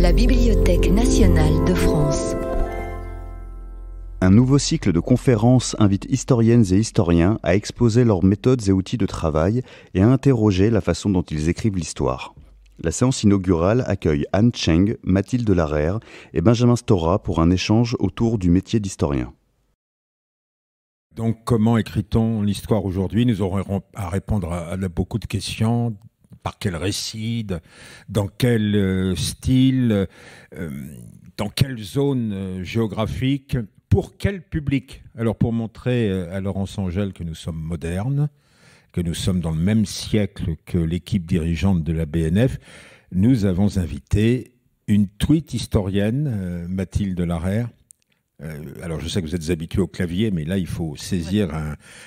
la Bibliothèque nationale de France. Un nouveau cycle de conférences invite historiennes et historiens à exposer leurs méthodes et outils de travail et à interroger la façon dont ils écrivent l'histoire. La séance inaugurale accueille Anne Cheng, Mathilde Larère et Benjamin Stora pour un échange autour du métier d'historien. Donc, comment écrit-on l'histoire aujourd'hui Nous aurons à répondre à, à, beaucoup de questions par quel récit, dans quel euh, style, euh, dans quelle zone euh, géographique, pour quel public Alors pour montrer à Laurence Angèle que nous sommes modernes, que nous sommes dans le même siècle que l'équipe dirigeante de la BNF, nous avons invité une tweet historienne, Mathilde Larère, euh, alors je sais que vous êtes habitué au clavier, mais là il faut saisir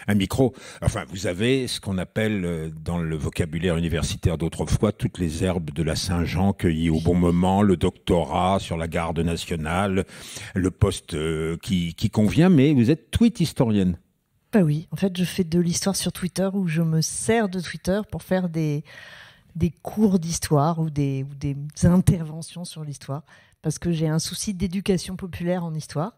un, micro. Enfin, vous avez ce qu'on appelle euh, dans le vocabulaire universitaire d'autrefois toutes les herbes de la Saint-Jean cueillies au bon moment, le doctorat sur la garde nationale, le poste euh, qui, convient, mais vous êtes tweet historienne. Bah oui, en fait je fais de l'histoire sur Twitter où je me sers de Twitter pour faire des cours d'histoire ou des, ou des interventions sur l'histoire parce que j'ai un souci d'éducation populaire en histoire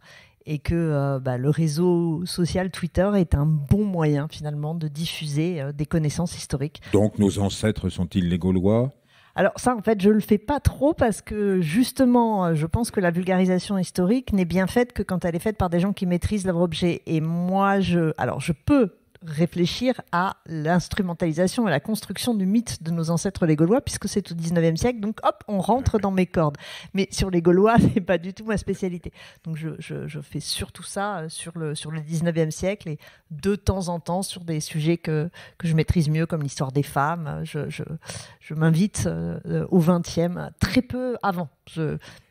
et que euh, bah, le réseau social Twitter est un bon moyen finalement de diffuser euh, des connaissances historiques. Donc nos ancêtres sont-ils les Gaulois alors ça, en fait, je le fais pas trop parce que justement, euh, je pense que la vulgarisation historique n'est bien faite que quand elle est faite par des gens qui maîtrisent leur objet. Et moi, je, alors je peux réfléchir à l'instrumentalisation et la construction du mythe de nos ancêtres les Gaulois, puisque c'est au 19e siècle, donc hop, on rentre dans mes cordes. Mais sur les Gaulois, ce n'est pas du tout ma spécialité. Donc je, fais surtout ça euh, sur le, sur le 19e siècle et de temps en temps sur des sujets que, que je maîtrise mieux, comme l'histoire des femmes. Je, je, m'invite euh, euh, au 20e, très peu avant.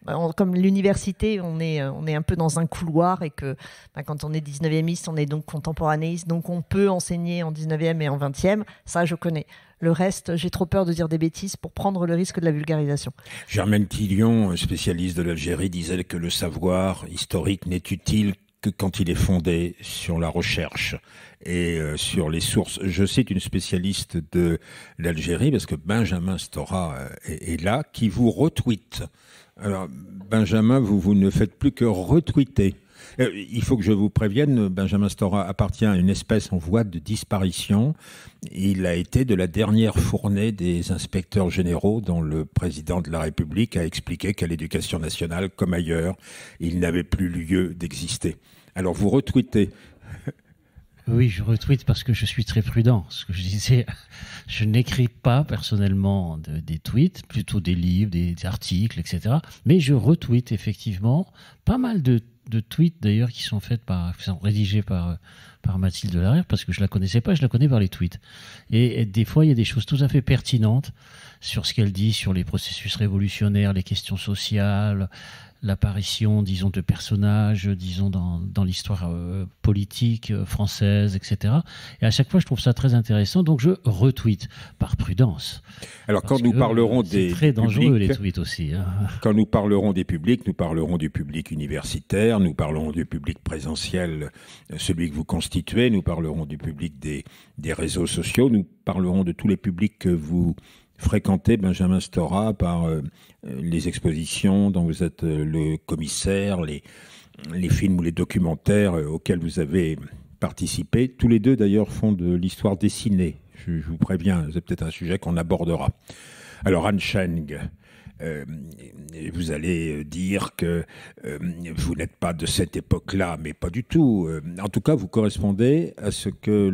Bah, comme l'université, on est, euh, on est un peu dans un couloir et que bah, quand on est 19e, on est donc contemporanéiste, donc on peut enseigner en 19e et en 20e. Ça, je connais. Le reste, j'ai trop peur de dire des bêtises pour prendre le risque de la vulgarisation. Germaine Tillion, spécialiste de l'Algérie, disait que le savoir historique n'est utile quand il est fondé sur la recherche et euh, sur les sources. Je cite une spécialiste de l'Algérie, parce que Benjamin Stora euh, est, là, qui vous retweet. Alors, Benjamin, vous, vous ne faites plus que retweeter euh, il faut que je vous prévienne, Benjamin Stora appartient à une espèce en voie de disparition. Il a été de la dernière fournée des inspecteurs généraux dont le président de la République a expliqué qu'à l'éducation nationale, comme ailleurs, il n'avait plus lieu d'exister. Alors vous retweetez. Oui, je retweete parce que je suis très prudent. Ce que je disais, je n'écris pas personnellement des tweets, plutôt des livres, des, des articles, etc. Mais je retweete effectivement pas mal de de tweets d'ailleurs qui sont faits par, sont rédigés par, par Mathilde Larrière parce que je la connaissais pas, je la connais par les tweets. Et, et des fois, il y a des choses tout à fait pertinentes sur ce qu'elle dit, sur les processus révolutionnaires, les questions sociales, l'apparition, disons, de personnages, disons, dans, l'histoire euh, politique euh, française, etc. Et à chaque fois, je trouve ça très intéressant, donc je retweet par prudence. Alors, quand nous parlerons des. très dangereux, publics, les tweets aussi. Hein. Quand nous parlerons des publics, nous parlerons du public universitaire, nous parlerons du public présentiel, celui que vous constituez, nous parlerons du public des, des réseaux sociaux, nous parlerons de tous les publics que vous fréquenté Benjamin Stora par euh, euh, les expositions dont vous êtes euh, le commissaire, les, les films ou les documentaires auxquels vous avez participé. Tous les deux, d'ailleurs, font de l'histoire dessinée. Je, vous préviens, c'est peut-être un sujet qu'on abordera. Alors, Anne vous allez dire que vous n'êtes pas de cette époque-là, mais pas du tout. En tout cas, vous correspondez à ce que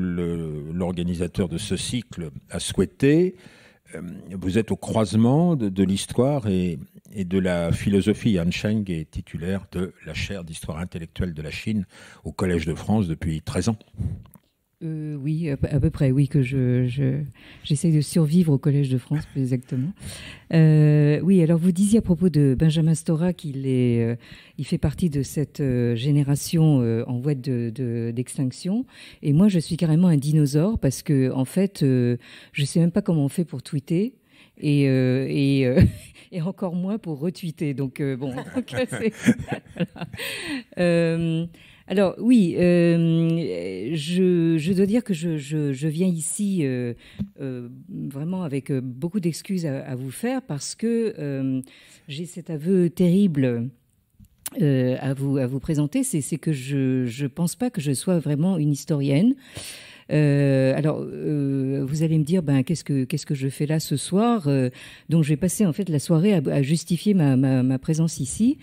l'organisateur de ce cycle a souhaité, euh, vous êtes au croisement de, l'histoire et, de la philosophie. Han Sheng est titulaire de la chaire d'histoire intellectuelle de la Chine au Collège de France depuis 13 ans euh, oui, à peu près, oui, que je, j'essaye de survivre au Collège de France, plus exactement. Euh, oui, alors vous disiez à propos de Benjamin Stora qu'il est, euh, il fait partie de cette euh, génération euh, en voie de, d'extinction. Et moi, je suis carrément un dinosaure parce que, en fait, je ne sais même pas comment on fait pour tweeter. Et, et, et, encore moins pour retweeter. Donc, bon, donc, Alors oui, euh, je, dois dire que je, viens ici euh, euh, vraiment avec beaucoup d'excuses à, vous faire parce que j'ai cet aveu terrible. à, vous, présenter, c'est que je ne pense pas que je sois vraiment une historienne. alors, vous allez me dire, ben, qu'est-ce que qu'est-ce que je fais là ce soir Donc, j'ai passé en fait la soirée à, justifier ma, ma présence ici.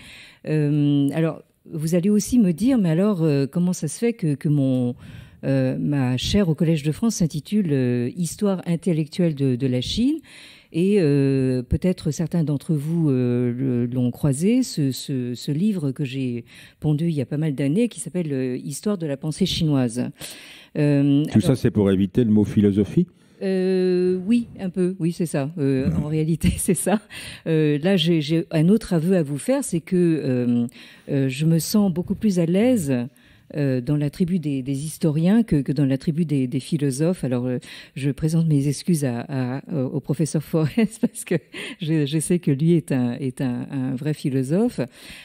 alors, vous allez aussi me dire, mais alors, euh, comment ça se fait que, que mon, euh, ma chaire au Collège de France s'intitule euh, Histoire intellectuelle de, la Chine et peut-être certains d'entre vous l'ont croisé, ce, ce, livre que j'ai pondu il y a pas mal d'années qui s'appelle Histoire de la pensée chinoise. Tout ça, c'est pour éviter le mot philosophie euh, oui, un peu, oui, c'est ça. Euh, en mhm. réalité, c'est ça. Euh, là, j'ai un autre aveu à vous faire, c'est que je me sens beaucoup plus à l'aise euh, dans la tribu des, historiens que, dans la tribu des, philosophes. Alors, euh, je présente mes excuses au professeur Forrest parce que je, sais que lui est, un, vrai philosophe.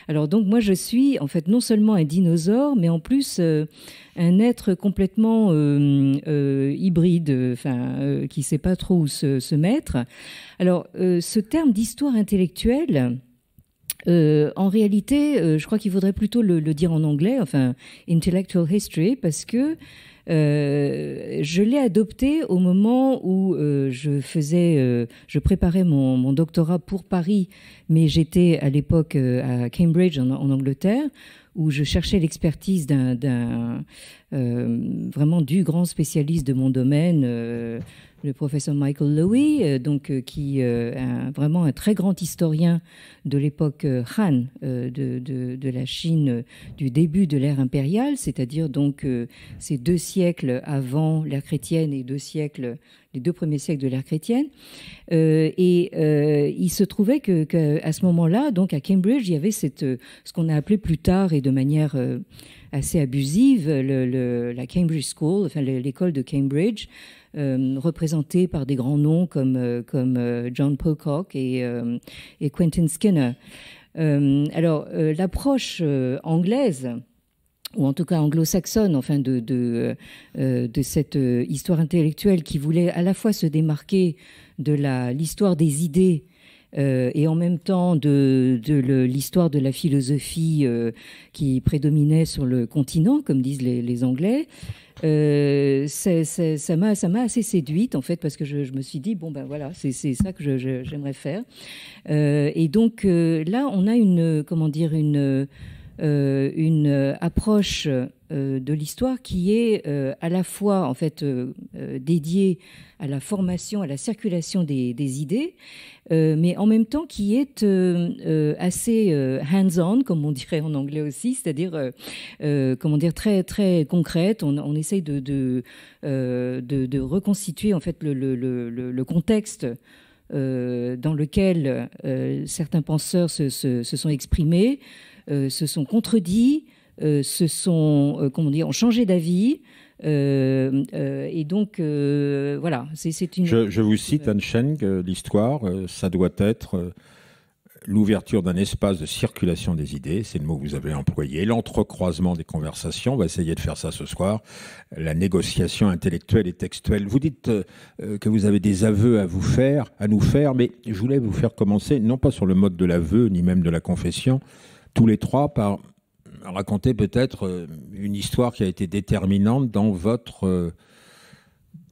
Alors, donc, moi, je suis en fait non seulement un dinosaure, mais en plus euh, un être complètement hybride, enfin, qui ne sait pas trop où se mettre. Alors, ce terme d'histoire intellectuelle, euh, en réalité, euh, je crois qu'il faudrait plutôt le, dire en anglais, enfin intellectual history, parce que euh, je l'ai adopté au moment où je faisais, je préparais mon, doctorat pour Paris, mais j'étais à l'époque à Cambridge en, Angleterre où je cherchais l'expertise d'un vraiment du grand spécialiste de mon domaine le professeur Michael Lowy, euh, donc, euh, qui est euh, vraiment un très grand historien de l'époque Han de, de, la Chine du début de l'ère impériale, c'est-à-dire donc ces deux siècles avant l'ère chrétienne et deux siècles, les deux premiers siècles de l'ère chrétienne. et il se trouvait que, à ce moment-là, donc à Cambridge, il y avait cette, ce qu'on a appelé plus tard et de manière assez abusive la Cambridge School, enfin l'école de Cambridge. Euh, représentés par des grands noms comme, euh, comme euh, John Pocock et, Quentin Skinner. alors, l'approche anglaise ou en tout cas anglo-saxonne, enfin de, de, cette histoire intellectuelle qui voulait à la fois se démarquer de l'histoire des idées et en même temps de, de l'histoire de la philosophie qui prédominait sur le continent, comme disent les, les Anglais. Euh, ça, m'a assez séduite, en fait, parce que je, me suis dit, bon, ben voilà, c'est ça que j'aimerais faire. Euh, et donc, euh, là, on a une, comment dire, une euh, une euh, approche euh, de l'histoire qui est à la fois en fait dédiée à la formation, à la circulation des, idées, mais en même temps qui est assez hands-on, comme on dirait en anglais aussi, c'est-à-dire comment dire très très concrète. On, essaye de de, reconstituer en fait le, le, contexte. dans lequel certains penseurs se, se, se sont exprimés, euh, se sont contredits, euh, se sont, euh, comment dire, ont changé d'avis. et donc, voilà, c'est une. Je, vous cite Anne Cheng, l'histoire, ça doit être l'ouverture d'un espace de circulation des idées, c'est le mot que vous avez employé, l'entrecroisement des conversations, on va essayer de faire ça ce soir, la négociation intellectuelle et textuelle. Vous dites que vous avez des aveux à vous faire, à nous faire, mais je voulais vous faire commencer, non pas sur le mode de l'aveu, ni même de la confession, tous les trois par raconter peut-être euh, une histoire qui a été déterminante dans votre euh,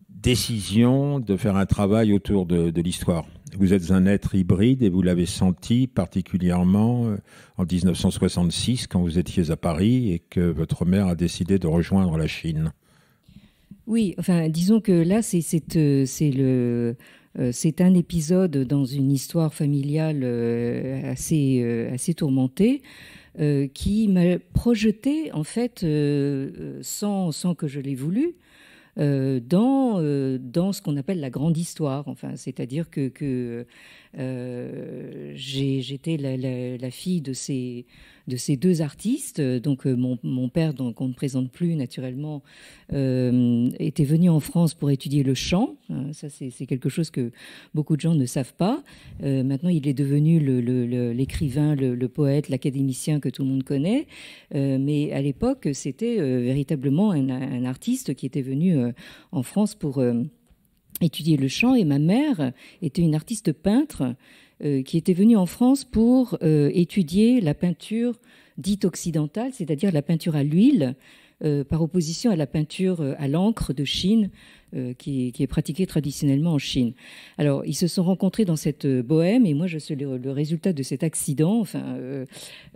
décision de faire un travail autour de, l'histoire. Vous êtes un être hybride et vous l'avez senti particulièrement euh, en 1966 quand vous étiez à Paris et que votre mère a décidé de rejoindre la Chine. Oui, enfin, disons que là, c'est le euh, c'est un épisode dans une histoire familiale euh, assez, euh, assez tourmentée qui m'a projeté, en fait, sans, sans que je l'ai voulu, dans, dans ce qu'on appelle la grande histoire. Enfin, c'est-à-dire que, que euh, j'étais la, fille de ces, de ces deux artistes. Donc euh, mon, père, qu'on ne présente plus naturellement, euh, était venu en France pour étudier le chant. Ça, c'est quelque chose que beaucoup de gens ne savent pas. maintenant, il est devenu l'écrivain, le, le, poète, l'académicien que tout le monde connaît. mais à l'époque, c'était véritablement un, artiste qui était venu en France pour étudier le chant et ma mère était une artiste peintre euh, qui était venue en France pour euh, étudier la peinture dite occidentale, c'est-à-dire la peinture à l'huile, euh, par opposition à la peinture à l'encre de Chine qui, est pratiquée traditionnellement en Chine. Alors ils se sont rencontrés dans cette bohème et moi je suis le, résultat de cet accident. Enfin,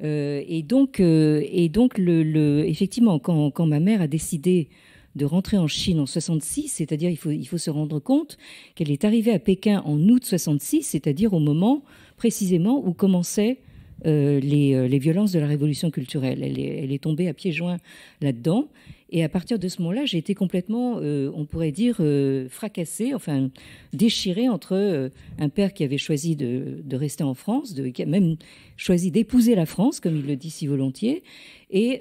et donc, et donc le, effectivement quand, quand, ma mère a décidé de rentrer en Chine en 66, c'est-à-dire il faut, il faut se rendre compte qu'elle est arrivée à Pékin en août 66, c'est-à-dire au moment précisément où commençaient euh, euh, les, violences de la révolution culturelle. Elle est, tombée à pieds joints là-dedans. Et à partir de ce moment-là, j'ai été complètement, euh, on pourrait dire, fracassée, enfin déchirée entre un père qui avait choisi de, rester en France, de, qui a même choisi d'épouser la France, comme il le dit si volontiers, et,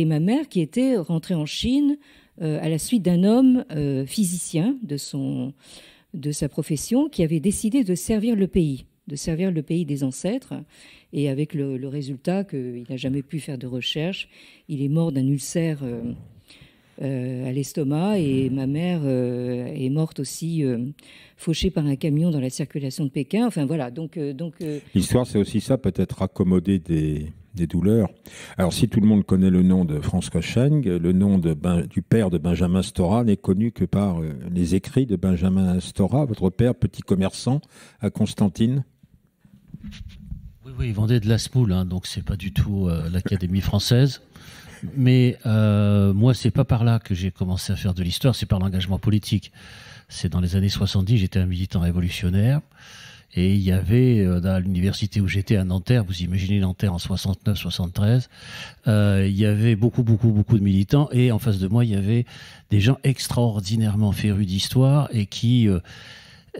et ma mère qui était rentrée en Chine euh, à la suite d'un homme euh, physicien de, son, de sa profession qui avait décidé de servir le pays de servir le pays des ancêtres, et avec le, résultat résultat qu'il n'a jamais pu faire de recherche, il est mort d'un ulcère euh, à l'estomac et ma mère est morte aussi fauchée par un camion dans la circulation de Pékin. Enfin voilà, donc donc l'histoire c'est aussi ça peut-être accommoder des des douleurs. Alors si tout le monde connaît le nom de François Cheng, le nom ben, du père de Benjamin Stora n'est connu que par euh, les écrits de Benjamin Stora, votre père, petit commerçant à Constantine. Oui, oui, il vendait de la semoule, hein, donc c'est pas du tout euh, l'Académie française. Mais moi, euh, moi, c'est pas par là que j'ai commencé à faire de l'histoire, c'est par l'engagement politique. C'est dans les années 70, j'étais un militant révolutionnaire. Et il y avait, euh, dans l'université où j'étais à Nanterre, vous imaginez Nanterre en 69-73, euh, il y avait beaucoup, beaucoup, beaucoup de militants. Et en face de moi, il y avait des gens extraordinairement férus d'histoire et qui euh,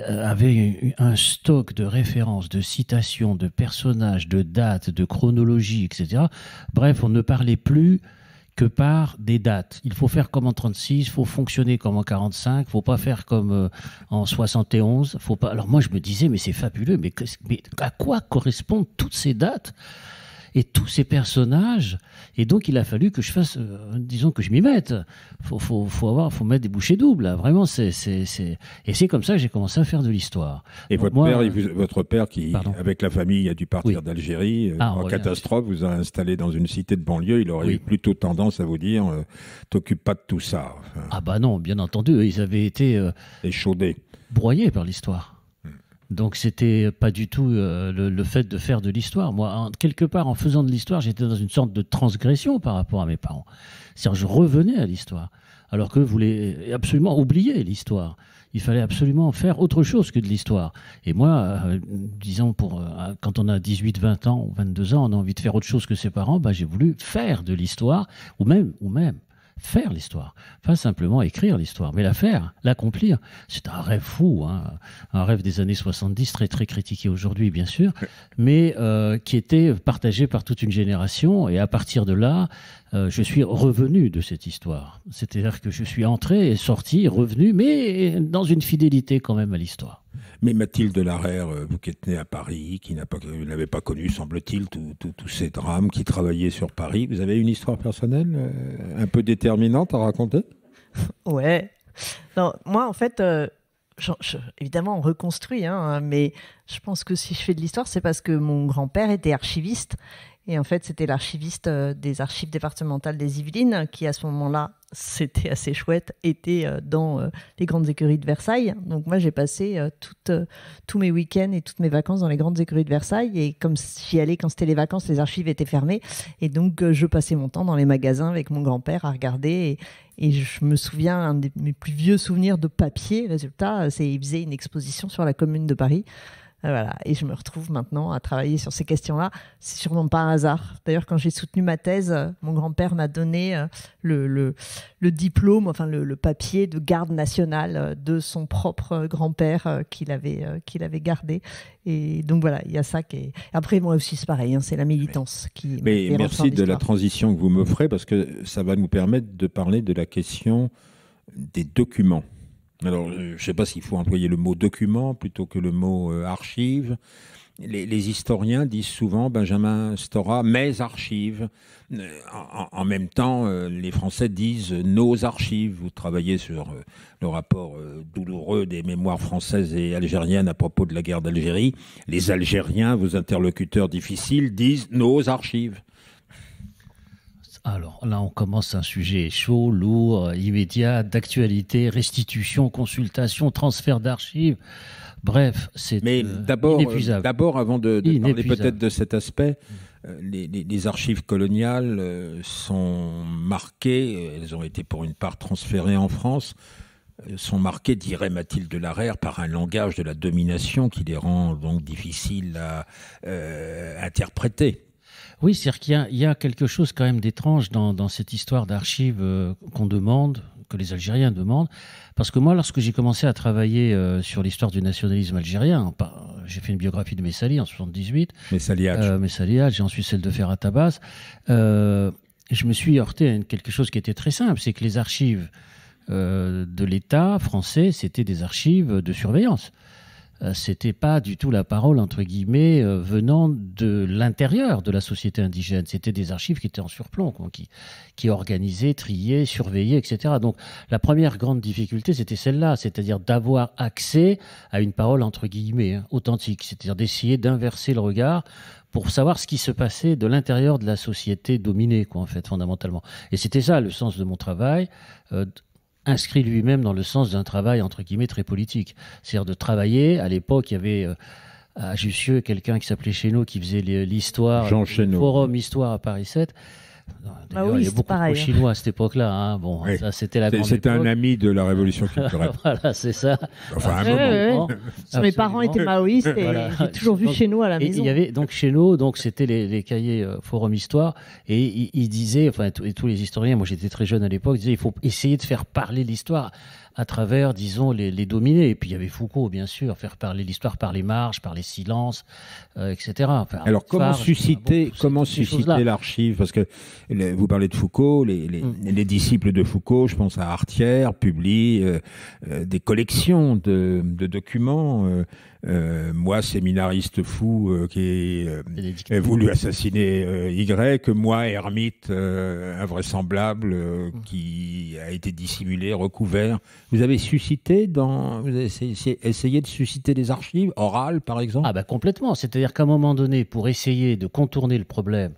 avaient un stock de références, de citations, de personnages, de dates, de chronologie, etc. Bref, on ne parlait plus que par des dates. Il faut faire comme en 36, il faut fonctionner comme en 45, il faut pas faire comme euh, en 71. Faut pas... Alors moi, je me disais, mais c'est fabuleux, mais, mais à quoi correspondent toutes ces dates et tous ces personnages, et donc il a fallu que je fasse, euh, disons que je m'y mette. Faut, faut, faut avoir, faut mettre des bouchées doubles. Vraiment, c'est, c'est, c'est, et c'est comme ça que j'ai commencé à faire de l'histoire. Et votre père, votre père qui, avec la famille, a dû partir d'Algérie euh, ah, en catastrophe, vous a installé dans une cité de banlieue. Il aurait eu plutôt tendance à vous dire, euh, t'occupe pas de tout ça. ah bah non, bien entendu, ils avaient été échaudés, broyés par l'histoire. Donc ce n'était pas du tout euh, le, fait de faire de l'histoire. Moi, en, quelque part, en faisant de l'histoire, j'étais dans une sorte de transgression par rapport à mes parents. C'est-à-dire, je revenais à l'histoire, alors que vous voulaient absolument oublier l'histoire. Il fallait absolument faire autre chose que de l'histoire. Et moi, euh, disons, pour, euh, quand on a 18, 20 ans ou 22 ans, on a envie de faire autre chose que ses parents, bah, j'ai voulu faire de l'histoire, ou même, ou même faire l'histoire, pas simplement écrire l'histoire, mais la faire, l'accomplir. C'est un rêve fou, hein. un rêve des années 70, très très critiqué aujourd'hui bien sûr, mais euh, qui était partagé par toute une génération. Et à partir de là, euh, je suis revenu de cette histoire. C'est-à-dire que je suis entré et sorti, revenu, mais dans une fidélité quand même à l'histoire. Mais Mathilde Larère, vous euh, qui née à Paris, qui euh, n'avait pas, connu, semble-t-il, tous ces drames, qui travaillaient sur Paris, vous avez une histoire personnelle euh, un peu déterminante à raconter Ouais. moi, en fait, évidemment, on reconstruit, hein, mais je pense que si je fais de l'histoire, c'est parce que mon grand-père était archiviste et en fait, c'était l'archiviste euh, des archives départementales des Yvelines qui, à ce moment-là, c'était assez chouette, était euh, dans euh, les grandes écuries de Versailles. Donc moi, j'ai passé tous mes week-ends et toutes mes vacances dans les grandes écuries de Versailles. Et comme j'y allais quand c'était les vacances, les archives étaient fermées. Et donc, je passais mon temps dans les magasins avec mon grand-père à regarder. Et, et, je me souviens, un de mes plus vieux souvenirs de papier, résultat, c'est qu'il faisait une exposition sur la commune de Paris. Ah, voilà. Et je me retrouve maintenant à travailler sur ces questions-là. C'est sûrement pas un hasard. D'ailleurs, quand j'ai soutenu ma thèse, euh, mon grand-père m'a donné euh, le, diplôme, enfin le, papier de garde nationale euh, de son propre grand-père qu'il avait, qu'il avait gardé. Et donc voilà, il y a ça qui est. Après, moi aussi, c'est pareil, hein, c'est la militance qui. Mais merci de la transition que vous m'offrez parce que ça va nous permettre de parler de la question des documents. Alors, euh, je ne sais pas s'il faut employer le mot document plutôt que le mot archives. Euh, archive. Les, historiens disent souvent Benjamin Stora, mes archives. Euh, en, même temps, les Français disent nos archives. Vous travaillez sur le rapport douloureux des mémoires françaises et algériennes à propos de la guerre d'Algérie. Les Algériens, vos interlocuteurs difficiles, disent nos archives. Alors là, on commence un sujet chaud, lourd, euh, immédiat, d'actualité, restitution, consultation, transfert d'archives. Bref, c'est Mais euh, d'abord, euh, d'abord, avant de, parler peut-être de cet aspect, les, archives coloniales sont marquées, elles ont été pour une part transférées en France, sont marquées, dirait Mathilde Larère, par un langage de la domination qui les rend donc difficiles à interpréter. Oui, c'est-à-dire qu'il y, a quelque chose quand même d'étrange dans, cette histoire d'archives euh, qu'on demande, que les Algériens demandent. Parce que moi, lorsque j'ai commencé à travailler euh, sur l'histoire du nationalisme algérien, hein, j'ai fait une biographie de Messali en 78. Messali Hadj. Euh, Messali ensuite celle de Ferrat Abbas. Euh, je me suis heurté à quelque chose qui était très simple, c'est que les archives de l'État français, c'était des archives de surveillance. Euh, c'était pas du tout la parole entre guillemets euh, venant de l'intérieur de la société indigène. C'était des archives qui étaient en surplomb, qui, organisaient, triaient, surveillaient, etc. Donc la première grande difficulté, c'était celle-là, c'est-à-dire d'avoir accès à une parole entre guillemets hein, authentique, c'est-à-dire d'essayer d'inverser le regard pour savoir ce qui se passait de l'intérieur de la société dominée, quoi, en fait, fondamentalement. Et c'était ça le sens de mon travail. Euh, inscrit lui-même dans le sens d'un travail entre guillemets très politique. C'est-à-dire de travailler, à l'époque il y avait euh, à Jussieu quelqu'un qui s'appelait Chéneau qui faisait l'histoire, le forum histoire à Paris 7 Maoïste, bah il y beaucoup pareil. de Chinois à cette époque-là. Hein. Bon, ça, c'était la grande C'était un ami de la révolution culturelle. voilà, c'est ça. Enfin, hein. Mes parents étaient maoïstes et j'ai toujours vu chez nous à la maison. Il y avait donc chez nous, donc c'était les, cahiers euh, Forum Histoire et ils disaient, enfin, et tous les historiens, moi j'étais très jeune à l'époque, disaient il faut essayer de faire parler l'histoire à travers, disons, les, dominés. Et puis il y avait Foucault, bien sûr, faire parler l'histoire par les marges, par les silences, euh, etc. Alors comment susciter, comment susciter l'archive Parce que vous parlez de Foucault, mm. les, disciples de Foucault, je pense à Artière, publient euh, euh, des collections de, de documents euh, moi, séminariste fou euh, qui euh, a voulu assassiner Y, moi, ermite invraisemblable mmh. qui a été dissimulé, recouvert. Vous avez suscité dans, essayé, de susciter des archives orales, par exemple. Ah bah complètement. C'est-à-dire qu'à un moment donné, pour essayer de contourner le problème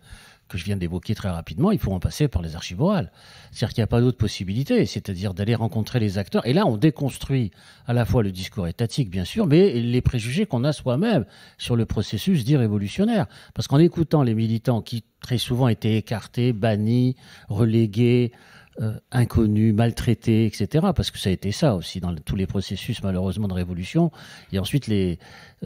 que je viens d'évoquer très rapidement, il faut en passer par les archives orales. C'est-à-dire qu'il n'y a pas d'autre possibilité, c'est-à-dire d'aller rencontrer les acteurs. Et là, on déconstruit à la fois le discours étatique, bien sûr, mais les préjugés qu'on a soi-même sur le processus dit révolutionnaire. Parce qu'en écoutant les militants qui très souvent étaient écartés, bannis, relégués, euh, inconnus, maltraités, etc. Parce que ça a été ça aussi dans tous les processus malheureusement de révolution. Et ensuite euh,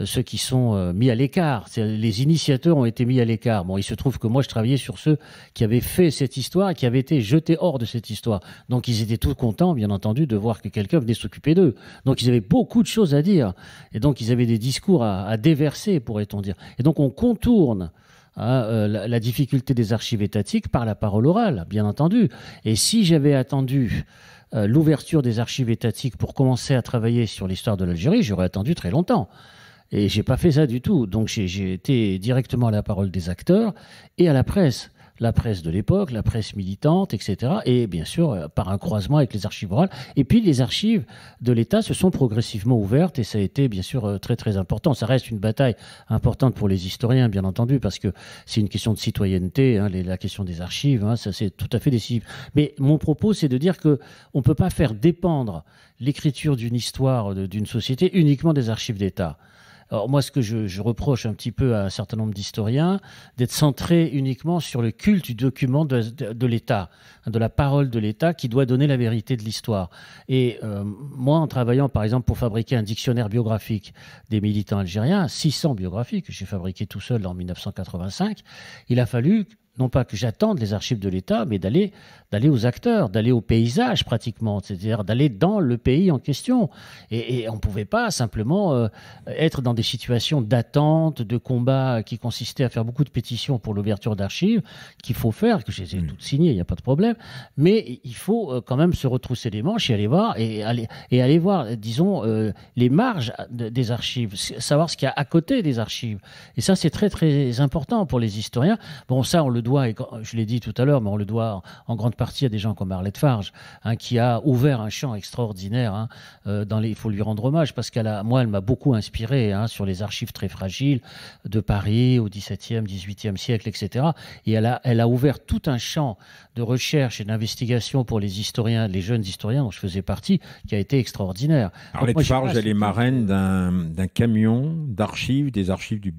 ceux qui sont euh, mis à l'écart, les initiateurs ont été mis à l'écart. Bon, il se trouve que moi je travaillais sur ceux qui avaient fait cette histoire et qui avaient été jetés hors de cette histoire. Donc ils étaient tous contents, bien entendu, de voir que quelqu'un venait s'occuper d'eux. Donc ils avaient beaucoup de choses à dire et donc ils avaient des discours à déverser, pourrait-on dire. Et donc on contourne Hein, euh, la, difficulté des archives étatiques par la parole orale, bien entendu. Et si j'avais attendu euh, l'ouverture des archives étatiques pour commencer à travailler sur l'histoire de l'Algérie, j'aurais attendu très longtemps. Et j'ai pas fait ça du tout. Donc j'ai été directement à la parole des acteurs et à la presse la presse de l'époque, la presse militante, etc. Et bien sûr, euh, par un croisement avec les archives orales. Et puis, les archives de l'État se sont progressivement ouvertes et ça a été, bien sûr, euh, très, très important. Ça reste une bataille importante pour les historiens, bien entendu, parce que c'est une question de citoyenneté, hein, la question des archives, hein, ça c'est tout à fait décisif. Mais mon propos, c'est de dire qu'on ne peut pas faire dépendre l'écriture d'une histoire, euh, d'une société, uniquement des archives d'État. Alors moi, ce que je, reproche un petit peu à un certain nombre d'historiens, d'être centré uniquement sur le culte du document de, l'État, de la parole de l'État qui doit donner la vérité de l'histoire. Et euh, moi, en travaillant par exemple pour fabriquer un dictionnaire biographique des militants algériens, 600 biographies que j'ai fabriquées tout seul en 1985, il a fallu non pas que j'attende les archives de l'État, mais d'aller d'aller aux acteurs, d'aller au paysage pratiquement, c'est-à-dire d'aller dans le pays en question. Et, on ne pouvait pas simplement euh, être dans des situations d'attente, de combat qui consistaient à faire beaucoup de pétitions pour l'ouverture d'archives, qu'il faut faire, que j'ai ai mm. toutes signées, il n'y a pas de problème, mais il faut euh, quand même se retrousser les manches et aller voir, et aller, et aller voir, disons, euh, les marges des archives, savoir ce qu'il y a à côté des archives. Et ça, c'est très très important pour les historiens. Bon, ça, on le doit, je l'ai dit tout à l'heure, mais on le doit en, grande partie à des gens comme Arlette Farge, hein, qui a ouvert un champ extraordinaire. Hein, euh, il faut lui rendre hommage parce qu'elle a, moi, elle m'a beaucoup inspiré hein, sur les archives très fragiles de Paris au XVIIe, XVIIIe siècle, etc. Et elle a, elle a ouvert tout un champ de recherche et d'investigation pour les historiens, les jeunes historiens dont je faisais partie, qui a été extraordinaire. Arlette Farge, elle est marraine d'un camion d'archives, des archives du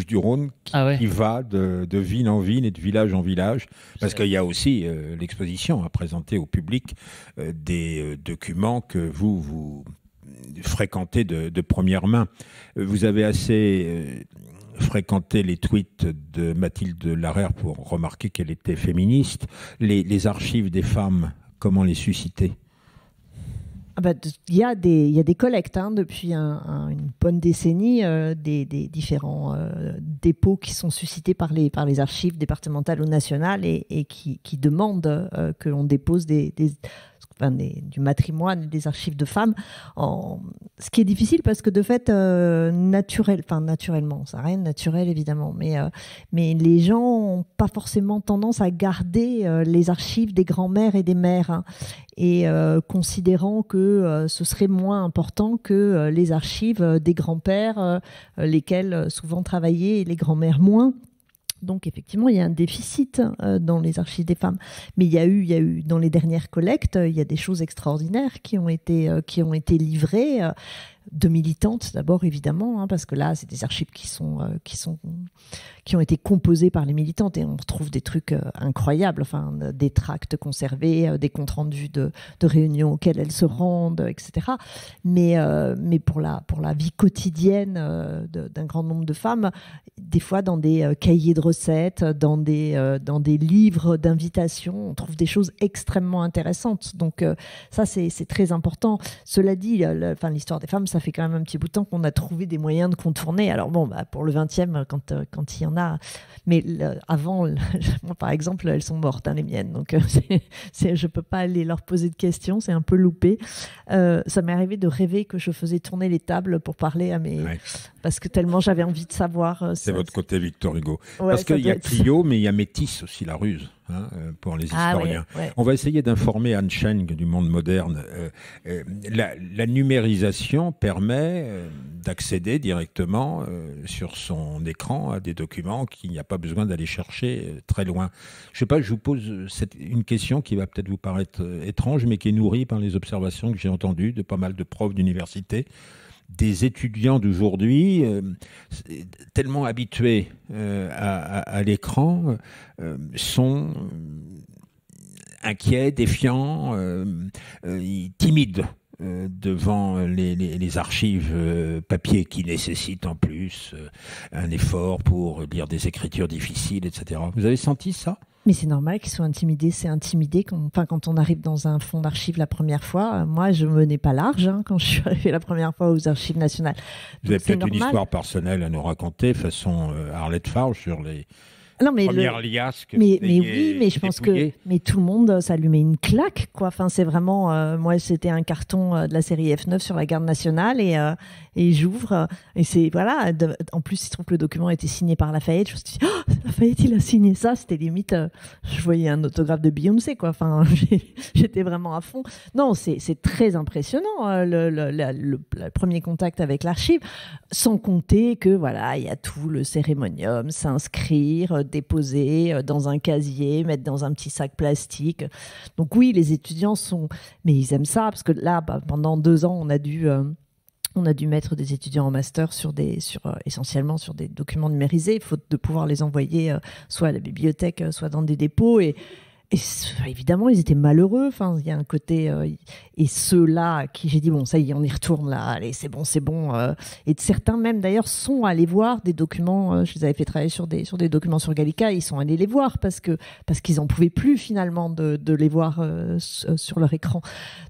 du rhône qui, ah va de, ville en ville et de village en village, parce qu'il y a aussi euh, l'exposition à présenter au public euh, des euh, documents que vous, vous fréquentez de, première main. Vous avez assez fréquenté les tweets de Mathilde Larère pour remarquer qu'elle était féministe. les archives des femmes, comment les susciter ah bah, il y, a des, collectes hein, depuis une bonne décennie euh, des, différents euh, dépôts qui sont suscités par les, archives départementales ou nationales et, qui, demandent euh, que l'on dépose des, du matrimoine, des archives de femmes, en... ce qui est difficile parce que de fait, euh, naturel, enfin naturellement, ça n'a rien de naturel évidemment, mais, euh, mais les gens n'ont pas forcément tendance à garder euh, les archives des grands-mères et des mères, hein, et considérant que ce serait moins important que les archives des grands-pères, lesquels souvent travaillaient et les grands-mères moins. Donc effectivement, il y a un déficit euh, dans les archives des femmes. Mais il y a eu, il eu dans les dernières collectes, il y a des choses extraordinaires qui ont été, euh, qui ont été livrées. Euh, de militantes d'abord évidemment, hein, parce que là c'est des archives qui sont euh, qui sont qui ont été composées par les militantes et on retrouve des trucs euh, incroyables, enfin des tracts conservés, euh, des comptes rendus de, de, réunions auxquelles elles se rendent, etc. Mais mais pour la pour la vie quotidienne d'un grand nombre de femmes, des fois dans des cahiers de recettes, dans des dans des livres d'invitations, on trouve des choses extrêmement intéressantes. Donc ça c'est très important. Cela dit, l'histoire des femmes ça fait quand même un petit bout de temps qu'on a trouvé des moyens de contourner. Alors bon, bah, pour le 20e, quand, euh, quand il y en a, mais avant, moi, par exemple, elles sont mortes, hein, les miennes. Donc euh, je ne peux pas aller leur poser de questions, c'est un peu loupé. Euh, ça m'est arrivé de rêver que je faisais tourner les tables pour parler à mes... Parce que tellement j'avais envie de savoir. c'est votre côté Victor Hugo. Parce qu'il y a Clio, mais il y a Métis aussi, la ruse. Hein, euh, pour les ah historiens. On va essayer d'informer Anne Cheng du monde moderne. Euh, euh, la, numérisation permet d'accéder directement sur son écran à des documents qu'il n'y a pas besoin d'aller chercher très loin. Je sais pas, je vous pose une question qui va peut-être vous paraître étrange, mais qui est nourrie par les observations que j'ai entendues de pas mal de profs d'université des étudiants d'aujourd'hui, euh, tellement habitués euh, à, l'écran, euh, sont inquiets, défiants, timides devant les, les, archives papier qui nécessitent en plus un effort pour lire des écritures difficiles, etc. Vous avez senti ça mais c'est normal qu'ils soient intimidés. C'est intimidé quand, enfin, quand on arrive dans un fonds d'archives la première fois. Moi, je me n'ai pas large hein, quand je suis arrivée la première fois aux archives nationales. Vous avez peut-être une histoire personnelle à nous raconter, façon euh, Arlette Farge, sur les, non, mais le... mais, mais oui, mais je pense que mais tout le monde, euh, ça une claque, quoi. Enfin, c'est vraiment, euh, moi, c'était un carton euh, de la série F9 sur la garde nationale et, j'ouvre et c'est voilà. en plus, il se trouve que le document a été signé par Lafayette. Je me suis oh, Lafayette, il a signé ça. C'était limite, je voyais un autographe de Beyoncé, quoi. Enfin, j'étais vraiment à fond. Non, c'est très impressionnant le, le, premier contact avec l'archive, sans compter que voilà, il y a tout le cérémonium, s'inscrire déposer euh, dans un casier, mettre dans un petit sac plastique. Donc oui, les étudiants sont, mais ils aiment ça parce que là, bah, pendant deux ans, on a dû euh, on a dû mettre des étudiants en master sur des, sur, euh, essentiellement sur des documents numérisés, faute de pouvoir les envoyer soit à la bibliothèque, soit dans des dépôts. Et, évidemment, ils étaient malheureux. Enfin, il y a un côté euh, et ceux-là qui j'ai dit bon, ça y est, on y retourne là. Allez, c'est bon, c'est bon. Euh. et certains même d'ailleurs sont allés voir des documents. Euh, je les avais fait travailler sur des sur des documents sur Gallica. Ils sont allés les voir parce que parce qu'ils en pouvaient plus finalement de, de les voir sur leur écran.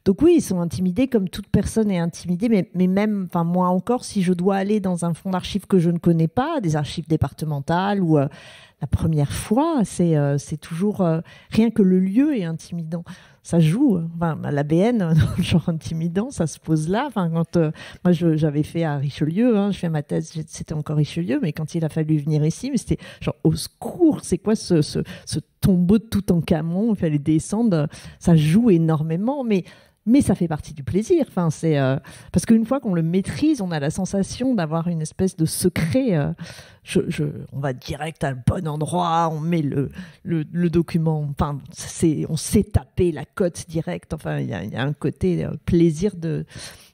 Donc oui, ils sont intimidés comme toute personne est intimidée. Mais, mais même, enfin moi encore, si je dois aller dans un fonds d'archives que je ne connais pas, des archives départementales ou la première fois, c'est euh, toujours euh, rien que le lieu est intimidant. Ça joue. Hein. Enfin, la BN, genre intimidant, ça se pose là. Enfin, quand euh, moi j'avais fait à Richelieu, hein, je fais ma thèse, c'était encore Richelieu, mais quand il a fallu venir ici, mais c'était genre au secours. C'est quoi ce, ce, tombeau tout en camon Il fallait descendre. Ça joue énormément, mais mais ça fait partie du plaisir. Enfin, c'est euh, parce qu'une fois qu'on le maîtrise, on a la sensation d'avoir une espèce de secret. Euh, on va direct à un bon endroit, on met le, document. Enfin, on sait taper la cote directe. Enfin, il y, a un côté euh, plaisir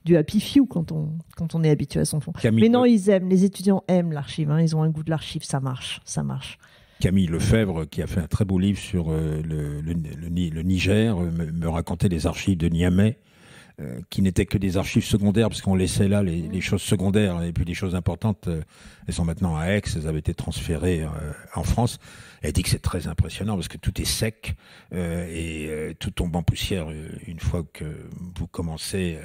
du happy few quand on est habitué à son fond. mais non, ils aiment. Les étudiants aiment l'archive. Hein. ils ont un goût de l'archive. Ça marche, ça marche. Camille Lefebvre, qui a fait un très beau livre sur euh, le, Niger, euh, me, racontait les archives de Niamey, euh, qui n'étaient que des archives secondaires, parce qu'on laissait là les, choses secondaires, et puis les choses importantes, elles sont maintenant à Aix, elles avaient été transférées en France. Elle dit que c'est très impressionnant parce que tout est sec euh, et euh, tout tombe en poussière euh, une fois que vous commencez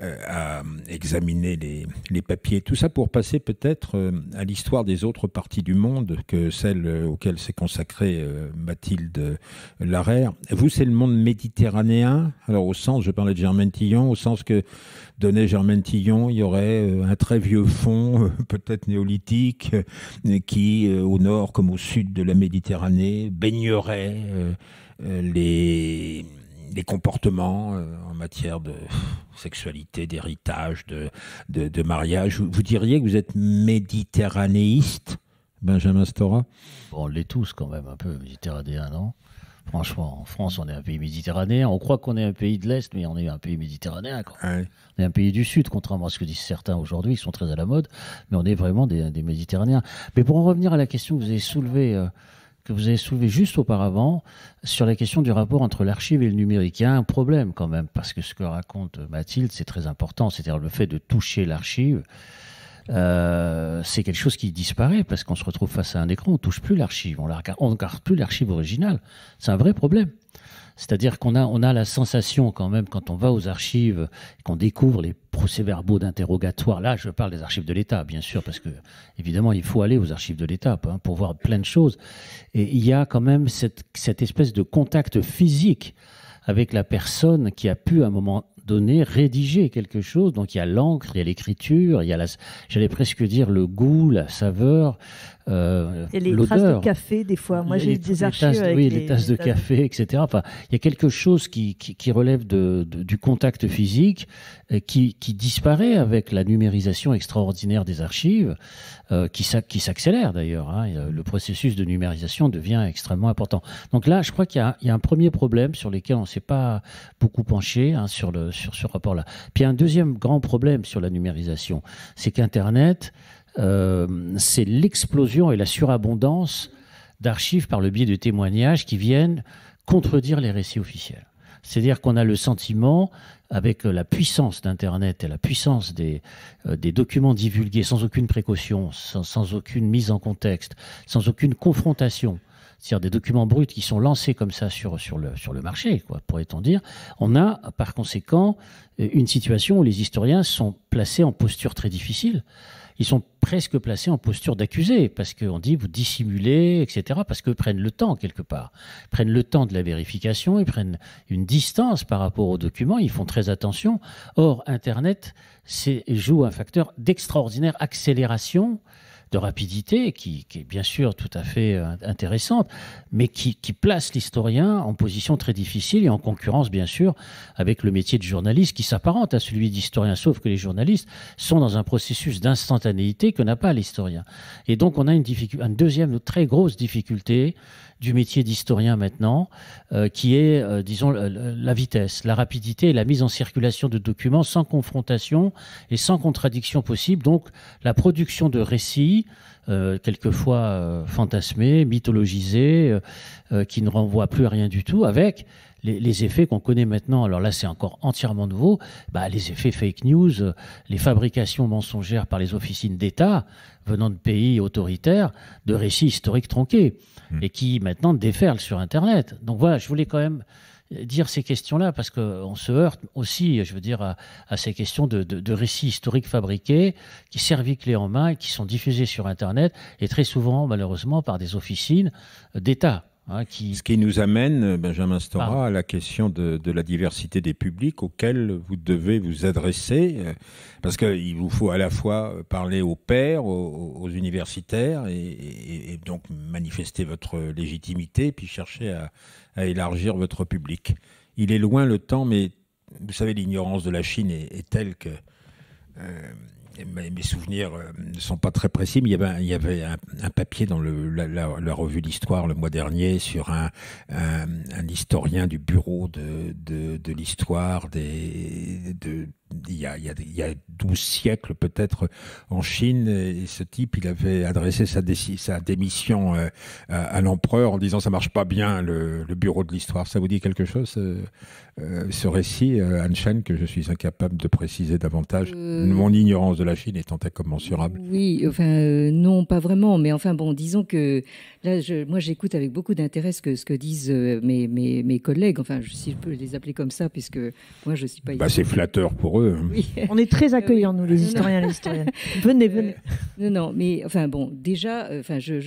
euh, à examiner les, les, papiers. Tout ça pour passer peut-être à l'histoire des autres parties du monde que celle auquel s'est consacrée Mathilde Larère. Vous, c'est le monde méditerranéen. Alors au sens, je parlais de Germaine Tillon, au sens que Donné Germain Tillon, il y aurait euh, un très vieux fond, euh, peut-être néolithique, euh, qui, au nord comme au sud de la Méditerranée, baignerait les les comportements en matière de sexualité, d'héritage, de, de, de, mariage. Vous diriez que vous êtes méditerranéiste, Benjamin Stora On l'est tous quand même un peu, méditerranéen, non Franchement, en France, on est un pays méditerranéen. On croit qu'on est un pays de l'Est, mais on est un pays méditerranéen. Ah on est un pays du Sud, contrairement à ce que disent certains aujourd'hui, qui sont très à la mode. Mais on est vraiment des, des Méditerranéens. Mais pour en revenir à la question que vous avez soulevée. Euh, que vous avez juste auparavant sur la question du rapport entre l'archive et le numérique. Il y a un problème quand même, parce que ce que raconte Mathilde, c'est très important, c'est-à-dire le fait de toucher l'archive, euh, c'est quelque chose qui disparaît parce qu'on se retrouve face à un écran, on touche plus l'archive, on ne regarde, plus l'archive originale. C'est un vrai problème. C'est-à-dire qu'on a, on a la sensation quand même, quand on va aux archives, qu'on découvre les procès-verbaux d'interrogatoire, là je parle des archives de l'État, bien sûr, parce que évidemment il faut aller aux archives de l'État hein, pour voir plein de choses. Et il y a quand même cette, cette espèce de contact physique avec la personne qui a pu à un moment donner, rédiger quelque chose. Donc il y a l'encre, il y a l'écriture, il y a la, j'allais presque dire le goût, la saveur, euh, et les tasses de café, des fois. Moi, j'ai des archives. tasses, avec oui, les, tasses de café, etc. Enfin, il y a quelque chose qui, qui, relève de, du contact physique euh, qui, qui, disparaît avec la numérisation extraordinaire des archives, euh, qui s'accélère d'ailleurs. Hein. Euh, le processus de numérisation devient extrêmement important. Donc là, je crois qu'il y, a un premier problème sur lequel on ne s'est pas beaucoup penché hein, sur, le, sur ce rapport-là. Puis il y a un deuxième grand problème sur la numérisation, c'est qu'Internet, euh, c'est l'explosion et la surabondance d'archives par le biais de témoignages qui viennent contredire les récits officiels. C'est-à-dire qu'on a le sentiment, avec la puissance d'Internet et la puissance des, euh, documents divulgués sans aucune précaution, sans, aucune mise en contexte, sans aucune confrontation, c'est-à-dire des documents bruts qui sont lancés comme ça sur, le, marché, quoi, pourrait-on dire, on a par conséquent une situation où les historiens sont placés en posture très difficile ils sont presque placés en posture d'accusé, parce qu'on dit vous dissimulez, etc., parce que prennent le temps quelque part, prennent le temps de la vérification, ils prennent une distance par rapport aux documents, ils font très attention. Or, Internet joue un facteur d'extraordinaire accélération de rapidité, qui, est bien sûr tout à fait euh, intéressante, mais qui, place l'historien en position très difficile et en concurrence, bien sûr, avec le métier de journaliste qui s'apparente à celui d'historien, sauf que les journalistes sont dans un processus d'instantanéité que n'a pas l'historien. Et donc, on a une, une deuxième très grosse difficulté du métier d'historien maintenant, euh, qui est, euh, disons, la vitesse, la rapidité et la mise en circulation de documents sans confrontation et sans contradiction possible. Donc, la production de récits euh, quelquefois euh, fantasmés, mythologisés, euh, qui ne renvoient plus à rien du tout, avec les, effets qu'on connaît maintenant. Alors là, c'est encore entièrement nouveau. Bah, les effets fake news, les fabrications mensongères par les officines d'État venant de pays autoritaires, de récits historiques tronqués, hmm. et qui maintenant déferlent sur Internet. Donc voilà, je voulais quand même dire ces questions-là, parce qu'on se heurte aussi, je veux dire, à, ces questions de, récits historiques fabriqués, qui servent clé en main, et qui sont diffusés sur Internet, et très souvent, malheureusement, par des officines d'État. Hein, qui... Ce qui nous amène, euh, Benjamin Stora, à la question de, la diversité des publics auxquels vous devez vous adresser, euh, parce qu'il vous faut à la fois parler aux pairs, aux, universitaires, et, donc manifester votre légitimité, puis chercher à, à élargir votre public. Il est loin le temps, mais vous savez, l'ignorance de la Chine est, telle que euh, mes, souvenirs euh, ne sont pas très précis, mais il y avait, il y avait un, papier dans la, revue l'Histoire le mois dernier sur un, historien du bureau de, l'histoire des il y, a, il, 12 siècles peut-être en Chine, et ce type, il avait adressé sa, démission euh, à, l'empereur en disant ça marche pas bien le, bureau de l'histoire. Ça vous dit quelque chose euh, euh, ce récit, Han Shen que je suis incapable de préciser davantage Mon ignorance de la Chine étant incommensurable. Oui, enfin non, pas vraiment, mais enfin bon, disons que là, je, moi j'écoute avec beaucoup d'intérêt ce que, disent mes, collègues, enfin si je peux les appeler comme ça, puisque moi je ne suis pas... Bah, C'est flatteur pour On est très accueillants, nous, les historiens les historiennes. Euh, venez, venez. non, mais enfin bon, déjà, euh, enfin, je,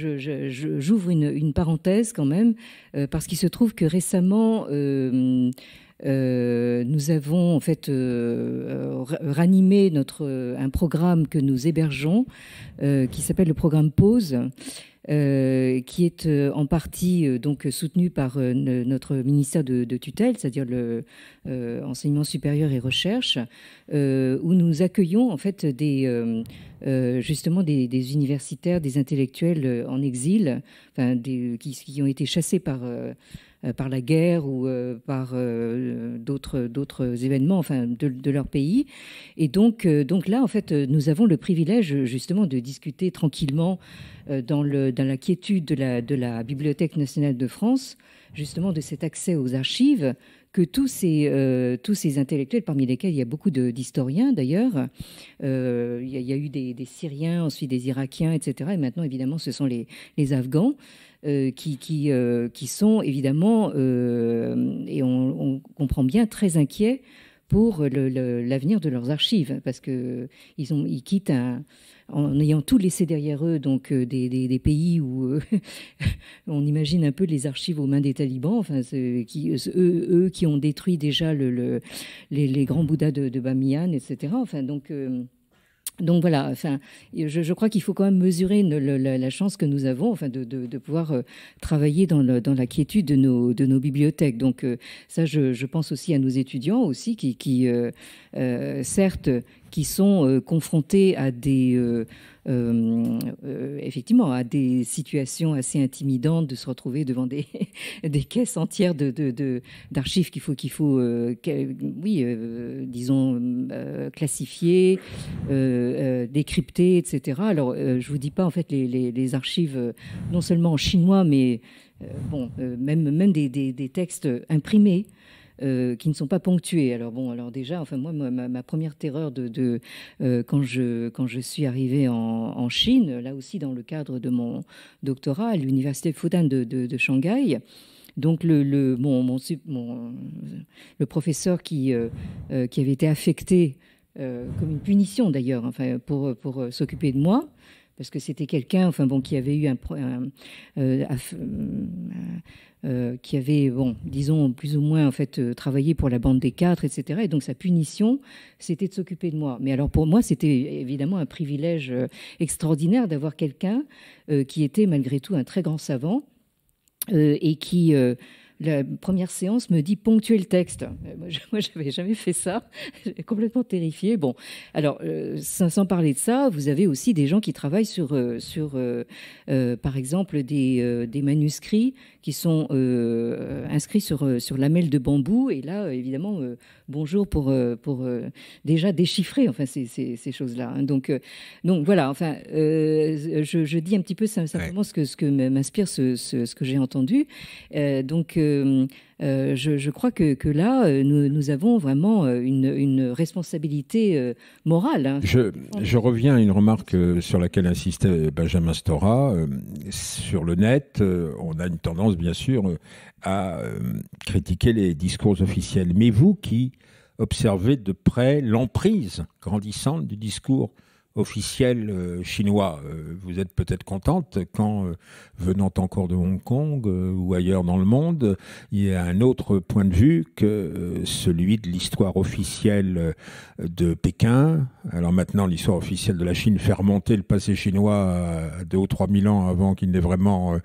j'ouvre une, parenthèse quand même, euh, parce qu'il se trouve que récemment. nous avons en fait ranimé notre, un programme que nous hébergeons qui s'appelle le programme Pause euh, qui est euh, en partie euh, donc soutenu par notre ministère de, tutelle, c'est-à-dire le enseignement supérieur et recherche, où nous accueillons en fait des justement des, universitaires, des intellectuels en exil, enfin des, qui, ont été chassés par euh, par la guerre ou euh, par euh, d'autres événements, enfin de, leur pays. Et donc donc là en fait nous avons le privilège justement de discuter tranquillement dans le la quiétude de la Bibliothèque nationale de France justement de cet accès aux archives que tous ces, tous ces intellectuels, parmi lesquels il y a beaucoup d'historiens d'ailleurs, il, y a eu des, Syriens, ensuite des Irakiens, etc. Et maintenant, évidemment, ce sont les Afghans. Euh, qui, euh, qui, sont évidemment, euh, et on, comprend bien, très inquiets pour l'avenir de leurs archives, parce qu'ils ils quittent en ayant tout laissé derrière eux, donc des, pays où on imagine un peu les archives aux mains des talibans, enfin, qui, eux, qui ont détruit déjà le, les, grands bouddhas de, de Bamiyan, etc. Enfin, donc. Donc voilà, enfin, je, crois qu'il faut quand même mesurer la, chance que nous avons, enfin, de, pouvoir euh, travailler dans, la quiétude de nos, bibliothèques. Donc euh, ça, je, pense aussi à nos étudiants aussi, qui, euh, certes qui sont euh, confrontés à des, euh, euh, effectivement, à des situations assez intimidantes de se retrouver devant des, caisses entières d'archives de, de, qu'il faut, qu'il faut oui, disons, classifier, décrypter, etc. Alors, je vous dis pas, en fait, les, archives, non seulement en chinois, mais même, même des textes imprimés euh, qui ne sont pas ponctuées. Alors bon, alors déjà, enfin moi, ma, première terreur de, euh, quand je quand je suis arrivée en, Chine, là aussi dans le cadre de mon doctorat à l'université Fudan de, Shanghai. Donc le, le, mon, le professeur qui, euh, qui avait été affecté comme une punition d'ailleurs, enfin, pour, pour s'occuper de moi, parce que c'était quelqu'un, enfin bon, qui avait eu un, euh, euh, euh, qui avait, bon, disons plus ou moins en fait travaillé pour la bande des quatre, etc. Et donc sa punition, c'était de s'occuper de moi. Mais alors pour moi, c'était évidemment un privilège extraordinaire d'avoir quelqu'un qui était malgré tout un très grand savant et qui la première séance me dit ponctuer le texte. Euh, moi, j'avais jamais fait ça. J'étais complètement terrifiée. Bon, alors, euh, sans, parler de ça, vous avez aussi des gens qui travaillent sur, euh, sur par exemple, des, manuscrits qui sont inscrits sur, sur lamelles de bambou. Et là, évidemment, bonjour pour, pour déjà déchiffrer enfin, ces, choses-là. Hein. Donc, donc, voilà, enfin, je, dis un petit peu simplement ce que, ce que m'inspire ce, ce, ce que j'ai entendu. donc, euh, je, crois que, là, euh, nous, avons vraiment euh, une, responsabilité morale. Hein. Je, je, reviens à une remarque sur laquelle insistait Benjamin Stora. sur le net, on a une tendance, bien sûr, à critiquer les discours officiels. Mais vous qui observez de près l'emprise grandissante du discours officiel euh, chinois. Euh, vous êtes peut-être contente quand, euh, venant encore de Hong Kong ou ailleurs dans le monde, il y a un autre point de vue que celui de l'histoire officielle de Pékin. Alors maintenant, l'histoire officielle de la Chine fait remonter le passé chinois à 2 ou 3 000 ans avant qu'il n'ait vraiment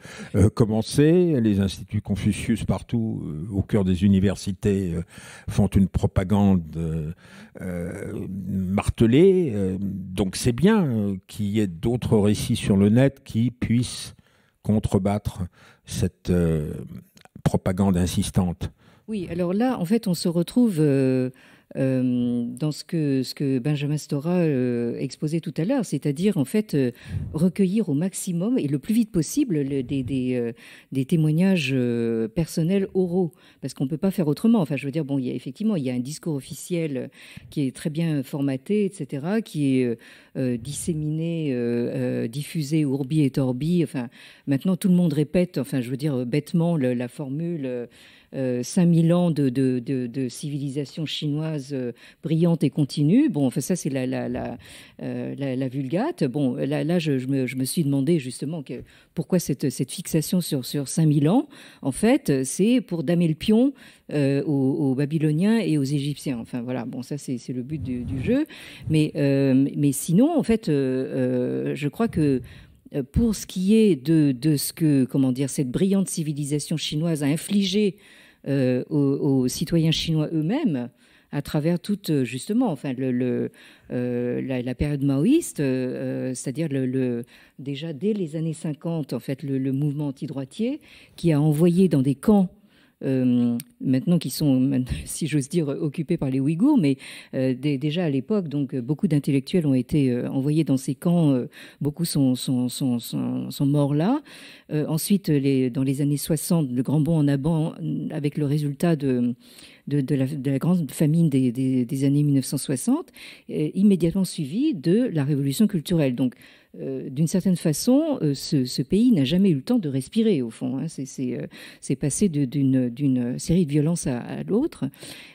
commencé. Les instituts Confucius partout, au cœur des universités, font une propagande euh, martelé. Euh, donc c'est bien euh, qu'il y ait d'autres récits sur le net qui puissent contrebattre cette propagande insistante. Oui, alors là, en fait, on se retrouve euh, dans ce que, ce que Benjamin Stora euh, exposait tout à l'heure, c'est-à-dire en fait euh, recueillir au maximum et le plus vite possible des, témoignages personnels oraux, parce qu'on ne peut pas faire autrement. Enfin, je veux dire, bon, il y a, effectivement, il y a un discours officiel qui est très bien formaté, etc., qui est disséminé, diffusé, ourbi et torbi. Enfin, maintenant, tout le monde répète, enfin, je veux dire, bêtement, la formule. 5000 euh, ans de, civilisation chinoise euh, brillante et continue. Bon, enfin, ça, c'est la, la, euh, vulgate. Bon, là, je, me, suis demandé justement pourquoi cette, fixation sur, sur 5000 ans. En fait, c'est pour damer le pion aux, Babyloniens et aux Égyptiens. Enfin voilà, bon ça c'est le but du, jeu. Mais, sinon, en fait, je crois que pour ce qui est de, de, ce que, comment dire, cette brillante civilisation chinoise a infligé euh, aux, citoyens chinois eux-mêmes à travers toute euh, justement enfin euh, la, période maoïste, c'est-à-dire déjà dès les années 50 en fait le, le mouvement antidroitier qui a envoyé dans des camps euh, maintenant qui sont, si j'ose dire, occupés par les Ouïghours, mais euh, déjà à l'époque, donc euh, beaucoup d'intellectuels ont été envoyés dans ces camps, beaucoup sont, sont, sont, sont morts là. ensuite, les, dans les années 60, le grand bond en avant avec le résultat de... De, la, grande famine des, des, années 1960, immédiatement suivi de la révolution culturelle. Donc, euh, d'une certaine façon, euh, ce, pays n'a jamais eu le temps de respirer, au fond. Hein. Euh, c'est passé d'une série de violences à, l'autre.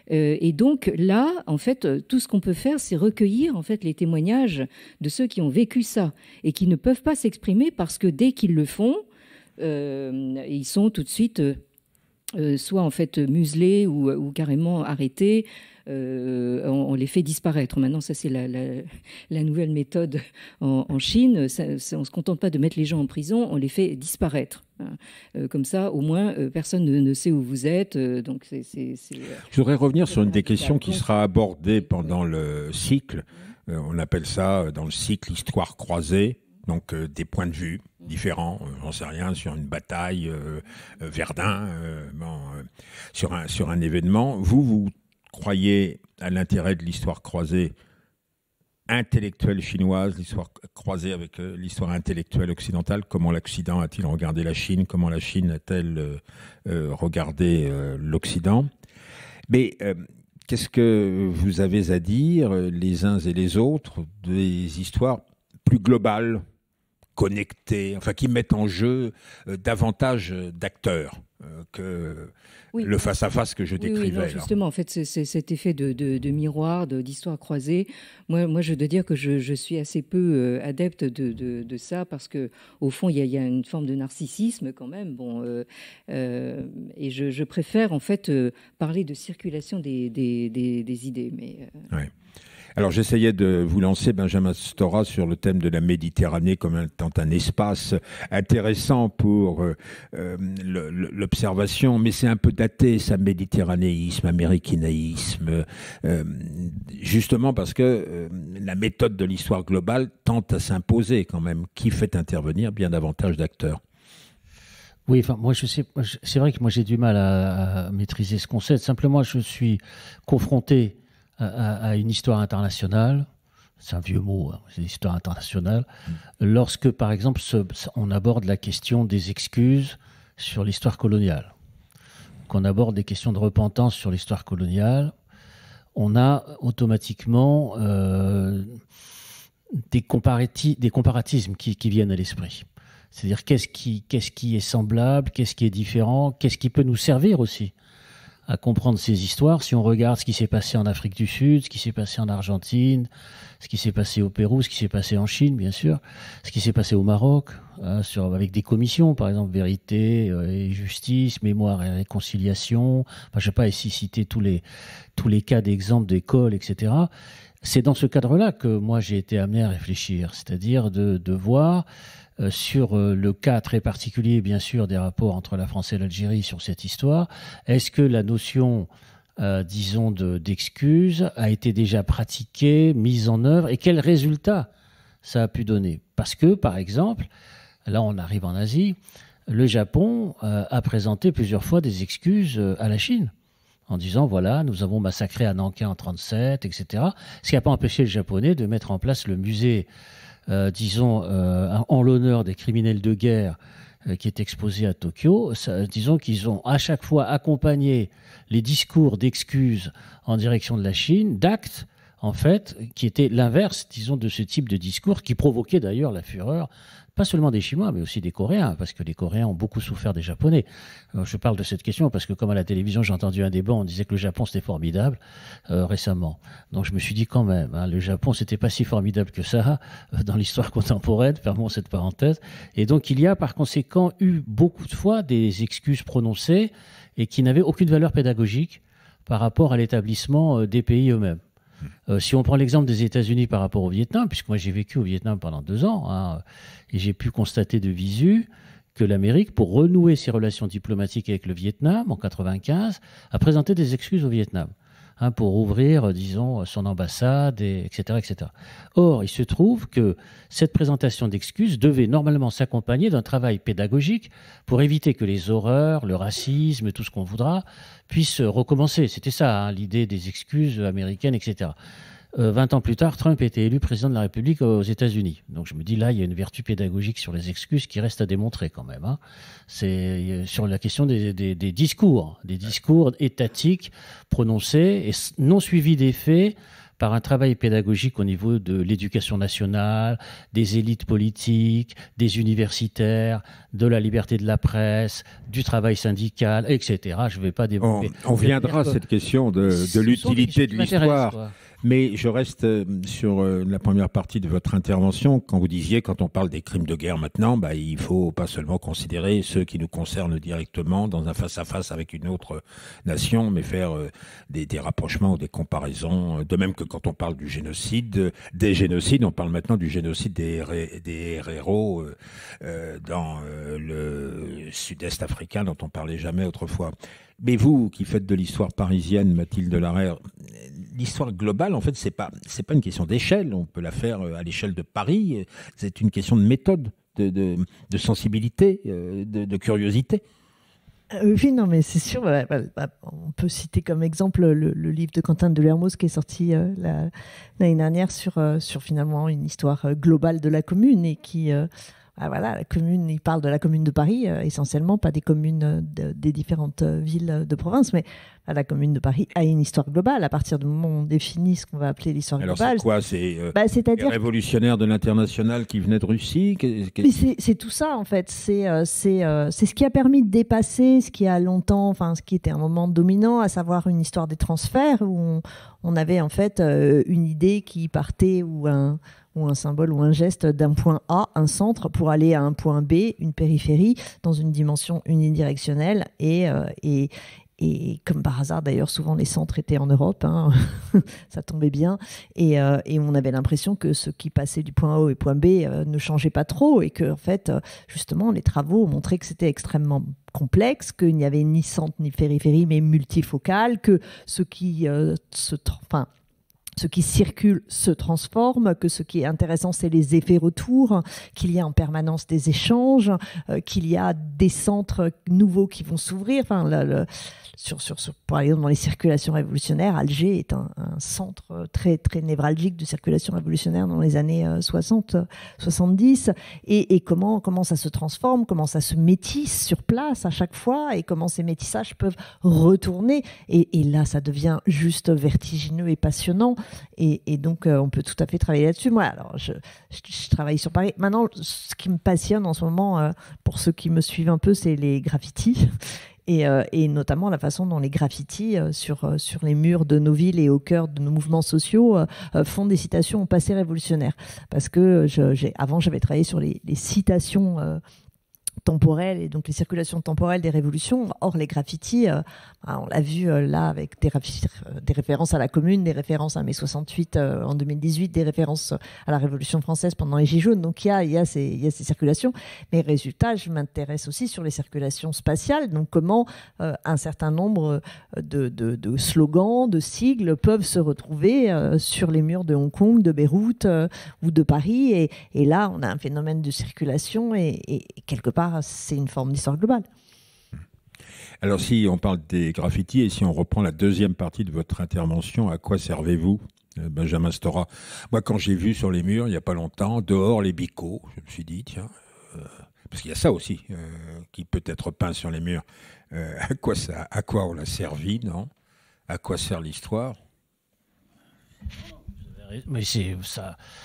et donc là, en fait, tout ce qu'on peut faire, c'est recueillir en fait les témoignages de ceux qui ont vécu ça et qui ne peuvent pas s'exprimer parce que dès qu'ils le font, ils sont tout de suite soit en fait muselés ou carrément arrêtés euh, on, les fait disparaître. Maintenant, ça c'est la, nouvelle méthode en, Chine. on ne se contente pas de mettre les gens en prison, on les fait disparaître. Hein. Euh, comme ça, au moins, euh, personne ne, sait où vous êtes. donc, Je voudrais revenir sur une des questions qui sera abordée pendant le cycle. on appelle ça, dans le cycle, histoire croisée. Donc, des points de vue différents. J'en sais rien sur une bataille, Verdun, sur un sur un événement. Vous vous Croyez à l'intérêt de l'histoire croisée intellectuelle chinoise, l'histoire croisée avec euh, l'histoire intellectuelle occidentale, comment l'Occident a-t-il regardé la Chine, comment la Chine a-t-elle euh, euh, regardé l'Occident. Mais qu'est-ce que vous avez à dire, les uns et les autres, des histoires plus globales, connectées, enfin qui mettent en jeu davantage d'acteurs que le face-à-face que je décrivais. justement, en fait, c'est cet effet de, miroir, d'histoire croisée. Moi, je dois dire que je, suis assez peu euh, adepte de, ça parce que, au fond, il y, a, une forme de narcissisme quand même. Bon, euh, euh, et je, préfère en fait parler de circulation des, idées. Mais alors j'essayais de vous lancer, Benjamin Stora, sur le thème de la Méditerranée comme étant un, espace intéressant pour euh, euh, l'observation, mais c'est un peu daté, ça méditerranéisme, américanaïsme, euh, justement parce que la méthode de l'histoire globale tente à s'imposer quand même, qui fait intervenir bien davantage d'acteurs. Oui, enfin, moi, je sais, c'est vrai que moi, j'ai du mal à, à, maîtriser ce concept. Simplement, je suis confronté à, une histoire internationale, c'est un vieux mot, hein, c'est l'histoire internationale, mm. lorsque par exemple on aborde la question des excuses sur l'histoire coloniale, qu'on aborde des questions de repentance sur l'histoire coloniale, on a automatiquement euh, des, des, comparatismes qui, viennent à l'esprit. C'est-à-dire qu'est-ce qui, est semblable, qu'est-ce qui est différent, qu'est-ce qui peut nous servir aussi à comprendre ces histoires si on regarde ce qui s'est passé en Afrique du Sud, ce qui s'est passé en Argentine, ce qui s'est passé au Pérou, ce qui s'est passé en Chine, bien sûr, ce qui s'est passé au Maroc, hein, sur, avec des commissions, par exemple, vérité euh, et justice, mémoire et réconciliation, enfin, je sais pas, et citer tous les, tous les cas d'exemple d'école, etc. C'est dans ce cadre-là que moi j'ai été amené à réfléchir, c'est-à-dire de, de voir euh, sur euh, le cas très particulier, bien sûr, des rapports entre la France et l'Algérie sur cette histoire. Est-ce que la notion euh, disons, d'excuses, a été déjà pratiquée, mise en œuvre, et quels résultats ça a pu donner Parce que, par exemple, là on arrive en Asie, le Japon a présenté plusieurs fois des excuses à la Chine, en disant, voilà, nous avons massacré à Nankin en 1937, etc. Ce qui n'a pas empêché le Japonais de mettre en place le musée euh, disons, euh, en l'honneur des criminels de guerre euh, qui est exposé à Tokyo, disons qu'ils ont à chaque fois accompagné les discours d'excuses en direction de la Chine d'actes, en fait, qui étaient l'inverse, disons, de ce type de discours, qui provoquait d'ailleurs la fureur pas seulement des Chinois, mais aussi des Coréens, parce que les Coréens ont beaucoup souffert des Japonais. Euh, je parle de cette question parce que, comme à la télévision, j'ai entendu un débat, on disait que le Japon c'était formidable euh, récemment. Donc je me suis dit quand même, hein, le Japon c'était pas si formidable que ça euh, dans l'histoire contemporaine. Fermons cette parenthèse. Et donc il y a par conséquent eu beaucoup de fois des excuses prononcées et qui n'avaient aucune valeur pédagogique par rapport à l'établissement des pays eux-mêmes. Euh, si on prend l'exemple des États-Unis par rapport au Vietnam, puisque moi j'ai vécu au Vietnam pendant deux ans, hein, et j'ai pu constater de visu que l'Amérique, pour renouer ses relations diplomatiques avec le Vietnam en 1995, a présenté des excuses au Vietnam. Hein, pour ouvrir, euh, disons, son ambassade, etc., etc. Or, il se trouve que cette présentation d'excuses devait normalement s'accompagner d'un travail pédagogique pour éviter que les horreurs, le racisme, tout ce qu'on voudra, puissent recommencer. C'était ça, hein, l'idée des excuses américaines, etc. Euh, vingt 20 ans plus tard, Trump était élu président de la République aux États-Unis. Donc je me dis, là, il y a une vertu pédagogique sur les excuses qui reste à démontrer quand même. Hein. C'est euh, sur la question des, discours, des discours étatiques prononcés et non suivis des faits par un travail pédagogique au niveau de l'éducation nationale, des élites politiques, des universitaires, de la liberté de la presse, du travail syndical, etc. Je ne vais pas développer. On, viendra à cette question de, de l'utilité de l'histoire mais je reste euh, sur euh, la première partie de votre intervention quand vous disiez, quand on parle des crimes de guerre maintenant, bah, il faut pas seulement considérer ceux qui nous concernent directement dans un face-à-face avec une autre nation, mais faire euh, des, rapprochements ou des comparaisons. De même que quand on parle du génocide, des génocides, on parle maintenant du génocide des, des dans le sud-est africain dont on parlait jamais autrefois. Mais vous, qui faites de l'histoire parisienne, Mathilde Larère, l'histoire globale, en fait, c'est pas c'est pas une question d'échelle. On peut la faire euh, à l'échelle de Paris. C'est une question de méthode, de, sensibilité, euh, de, curiosité. Euh, oui, non, mais c'est sûr. Bah, on peut citer comme exemple le, livre de Quentin de Lhermos qui est sorti l'année dernière sur, sur finalement une histoire globale de la commune et qui, ah, voilà, la commune, il parle de la commune de Paris euh, essentiellement, pas des communes euh, des différentes euh, villes de province, mais bah, la commune de Paris a une histoire globale. À partir du moment où on définit ce qu'on va appeler l'histoire globale. Alors c'est quoi C'est euh, bah, les révolutionnaires de l'international qui venaient de Russie C'est tout ça en fait. C'est ce qui a permis de dépasser ce qui a longtemps, enfin ce qui était un moment dominant, à savoir une histoire des transferts où on, on avait en fait une idée qui partait ou un ou un symbole ou un geste d'un point A, un centre, pour aller à un point B, une périphérie, dans une dimension unidirectionnelle. Et, euh, et, et comme par hasard, d'ailleurs, souvent les centres étaient en Europe, hein. ça tombait bien. Et, euh, et on avait l'impression que ce qui passait du point A au point B euh, ne changeait pas trop et que, en fait, justement, les travaux ont montré que c'était extrêmement complexe, qu'il n'y avait ni centre ni périphérie, mais multifocal, que ce qui se, enfin, ce qui circule se transforme, que ce qui est intéressant, c'est les effets retours, qu'il y a en permanence des échanges, euh, qu'il y a des centres nouveaux qui vont s'ouvrir. Enfin, le, sur, sur, sur, par exemple, dans les circulations révolutionnaires, Alger est un, centre très, très névralgique de circulation révolutionnaire dans les années 60, euh, 70, et, et comment, comment ça se transforme, comment ça se métisse sur place à chaque fois, et comment ces métissages peuvent retourner. Et, là, ça devient juste vertigineux et passionnant, et, donc euh, on peut tout à fait travailler là-dessus. Moi, alors, je, je, travaille sur Paris. Maintenant, ce qui me passionne en ce moment, euh, pour ceux qui me suivent un peu, c'est les graffitis euh, et, notamment la façon dont les graffitis euh, sur, euh, sur les murs de nos villes et au cœur de nos mouvements sociaux font des citations au passé révolutionnaire. Parce que je, avant, j'avais travaillé sur les, les citations temporel et donc les circulations temporelles des révolutions. Or, les graffitis, euh, bah, on l'a vu euh, là avec des, euh, des, références à la Commune, des références à mai 68 en 2018, des références à la Révolution française pendant les Gilets jaunes. Donc, il y a, y a, ces circulations. Mais résultat, je m'intéresse aussi sur les circulations spatiales. Donc, comment un certain nombre de, slogans, de sigles peuvent se retrouver sur les murs de Hong Kong, de Beyrouth ou de Paris. Et, là, on a un phénomène de circulation et, et quelque part c'est une forme d'histoire globale. Alors si on parle des graffitis et si on reprend la deuxième partie de votre intervention, à quoi servez-vous euh, Benjamin Stora. Moi, quand j'ai vu sur les murs, il n'y a pas longtemps, dehors les bicots, je me suis dit, tiens, euh, parce qu'il y a ça aussi euh, qui peut être peint sur les murs. à, quoi ça, à quoi on l'a servi, non À quoi sert l'histoire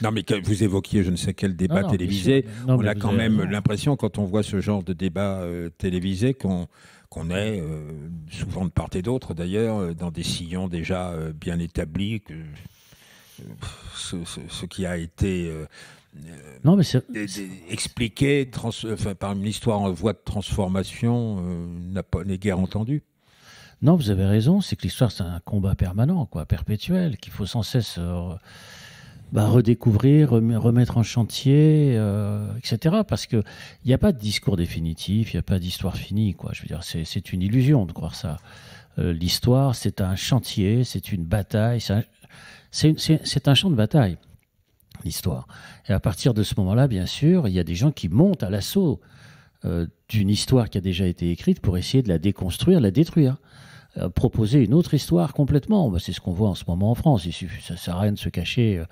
non, mais vous évoquiez je ne sais quel débat télévisé. on a quand même l'impression, quand on voit ce genre de débat euh, télévisé, qu'on est euh, souvent de part et d'autre d'ailleurs euh, dans des sillons déjà bien établis. Que, ce, qui a été expliqué par une histoire en voie de transformation n'est guère entendu. Non, vous avez raison, c'est que l'histoire, c'est un combat permanent, quoi, perpétuel, qu'il faut sans cesse euh, bah, redécouvrir, remettre en chantier, euh, etc. Parce qu'il n'y a pas de discours définitif, il n'y a pas d'histoire finie, quoi. Je veux dire, c'est une illusion de croire ça. Euh, l'histoire, c'est un chantier, c'est une bataille, c'est un, un champ de bataille, l'histoire. Et à partir de ce moment-là, bien sûr, il y a des gens qui montent à l'assaut d'une histoire qui a déjà été écrite pour essayer de la déconstruire, la détruire. Euh, proposer une autre histoire complètement. Bah, c'est ce qu'on voit en ce moment en France. Il suffit, ça sert à rien de se cacher euh,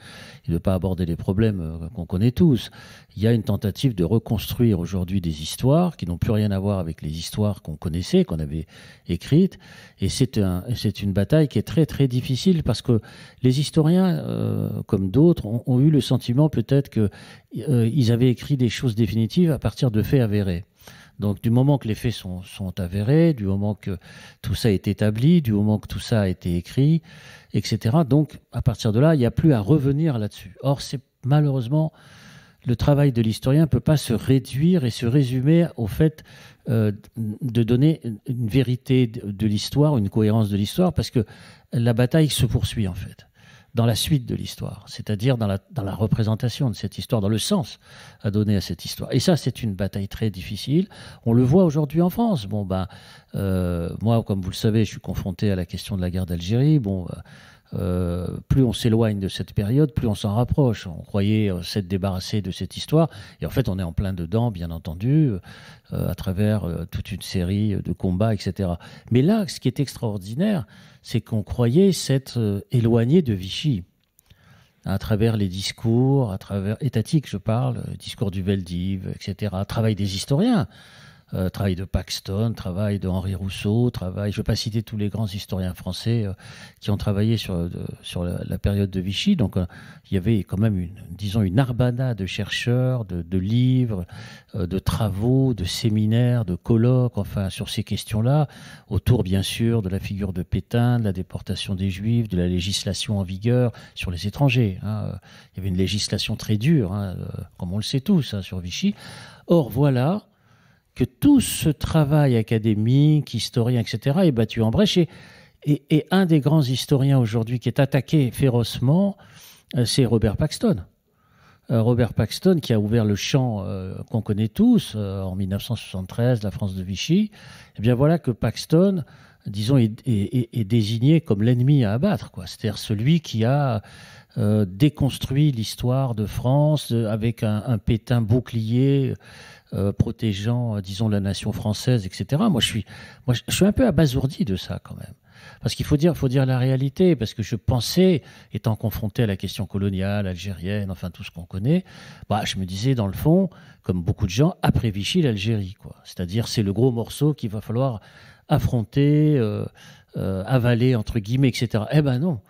et de ne pas aborder les problèmes euh, qu'on connaît tous. Il y a une tentative de reconstruire aujourd'hui des histoires qui n'ont plus rien à voir avec les histoires qu'on connaissait, qu'on avait écrites. Et c'est une bataille qui est très très difficile parce que les historiens, comme d'autres, ont, eu le sentiment peut-être qu'ils avaient écrit des choses définitives à partir de faits avérés. Donc du moment que les faits sont, avérés, du moment que tout ça est établi, du moment que tout ça a été écrit, etc. Donc à partir de là, il n'y a plus à revenir là-dessus. Or, c'est malheureusement le travail de l'historien ne peut pas se réduire et se résumer au fait euh, de donner une vérité de l'histoire, une cohérence de l'histoire, parce que la bataille se poursuit en fait dans la suite de l'histoire, c'est-à-dire dans la, représentation de cette histoire, dans le sens à donner à cette histoire. Et ça, c'est une bataille très difficile. On le voit aujourd'hui en France. Bon, ben, euh, moi, comme vous le savez, je suis confronté à la question de la guerre d'Algérie. Bon, euh, euh, plus on s'éloigne de cette période, plus on s'en rapproche. On croyait euh, s'être débarrassé de cette histoire, et en fait, on est en plein dedans, bien entendu, euh, à travers toute une série de combats, etc. Mais là, ce qui est extraordinaire, c'est qu'on croyait s'être éloigné de Vichy à travers les discours, à travers étatiques, je parle, discours du Veldiv, etc., travail des historiens. Euh, travail de Paxton, travail de Henri Rousseau, travail, je ne vais pas citer tous les grands historiens français euh, qui ont travaillé sur, euh, sur la, période de Vichy. Donc il y avait quand même une, disons, une arbana de chercheurs, de, de livres, de travaux, de séminaires, de colloques, enfin sur ces questions-là, autour bien sûr de la figure de Pétain, de la déportation des Juifs, de la législation en vigueur sur les étrangers. Hein. Il y avait une législation très dure, hein, comme on le sait tous, hein, sur Vichy. Or voilà, que tout ce travail académique, historien, etc., est battu en brèche. Et, un des grands historiens aujourd'hui qui est attaqué férocement, euh, c'est Robert Paxton. Euh, Robert Paxton, qui a ouvert le champ euh, qu'on connaît tous en 1973, la France de Vichy, eh bien voilà que Paxton, disons, est, désigné comme l'ennemi à abattre, quoi. C'est-à-dire celui qui a déconstruit l'histoire de France avec un, un pétain bouclier euh, protégeant, euh, disons, la nation française, etc. Moi, je suis, moi, je suis un peu abasourdi de ça quand même. Parce qu'il faut dire, faut dire la réalité, parce que je pensais, étant confronté à la question coloniale, algérienne, enfin tout ce qu'on connaît, bah, je me disais dans le fond, comme beaucoup de gens, après Vichy, l'Algérie, quoi. C'est-à-dire, c'est le gros morceau qu'il va falloir affronter, euh, avaler, entre guillemets, etc. Eh ben non,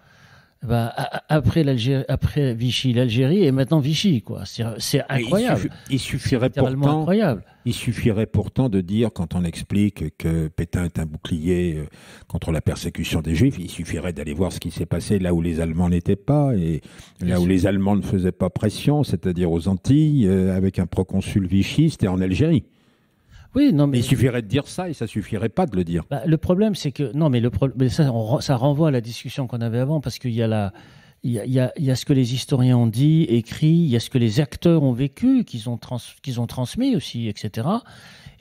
bah, après l'Algérie, après Vichy, l'Algérie et maintenant Vichy, quoi. C'est incroyable. Il, suffirait pourtant, incroyable. Il suffirait pourtant de dire, quand on explique que Pétain est un bouclier euh, contre la persécution des Juifs, il suffirait d'aller voir ce qui s'est passé là où les Allemands n'étaient pas et là où les Allemands ne faisaient pas pression, c'est-à-dire aux Antilles, euh, avec un proconsul vichy, et en Algérie. Oui, non, mais... il suffirait de dire ça et ça suffirait pas de le dire. Bah, le problème, c'est que non, mais le ça, renvoie à la discussion qu'on avait avant parce qu'il y a la, il y, y, a, ce que les historiens ont dit, écrit, il y a ce que les acteurs ont vécu, qu'ils ont, qu'ils ont transmis aussi, etc.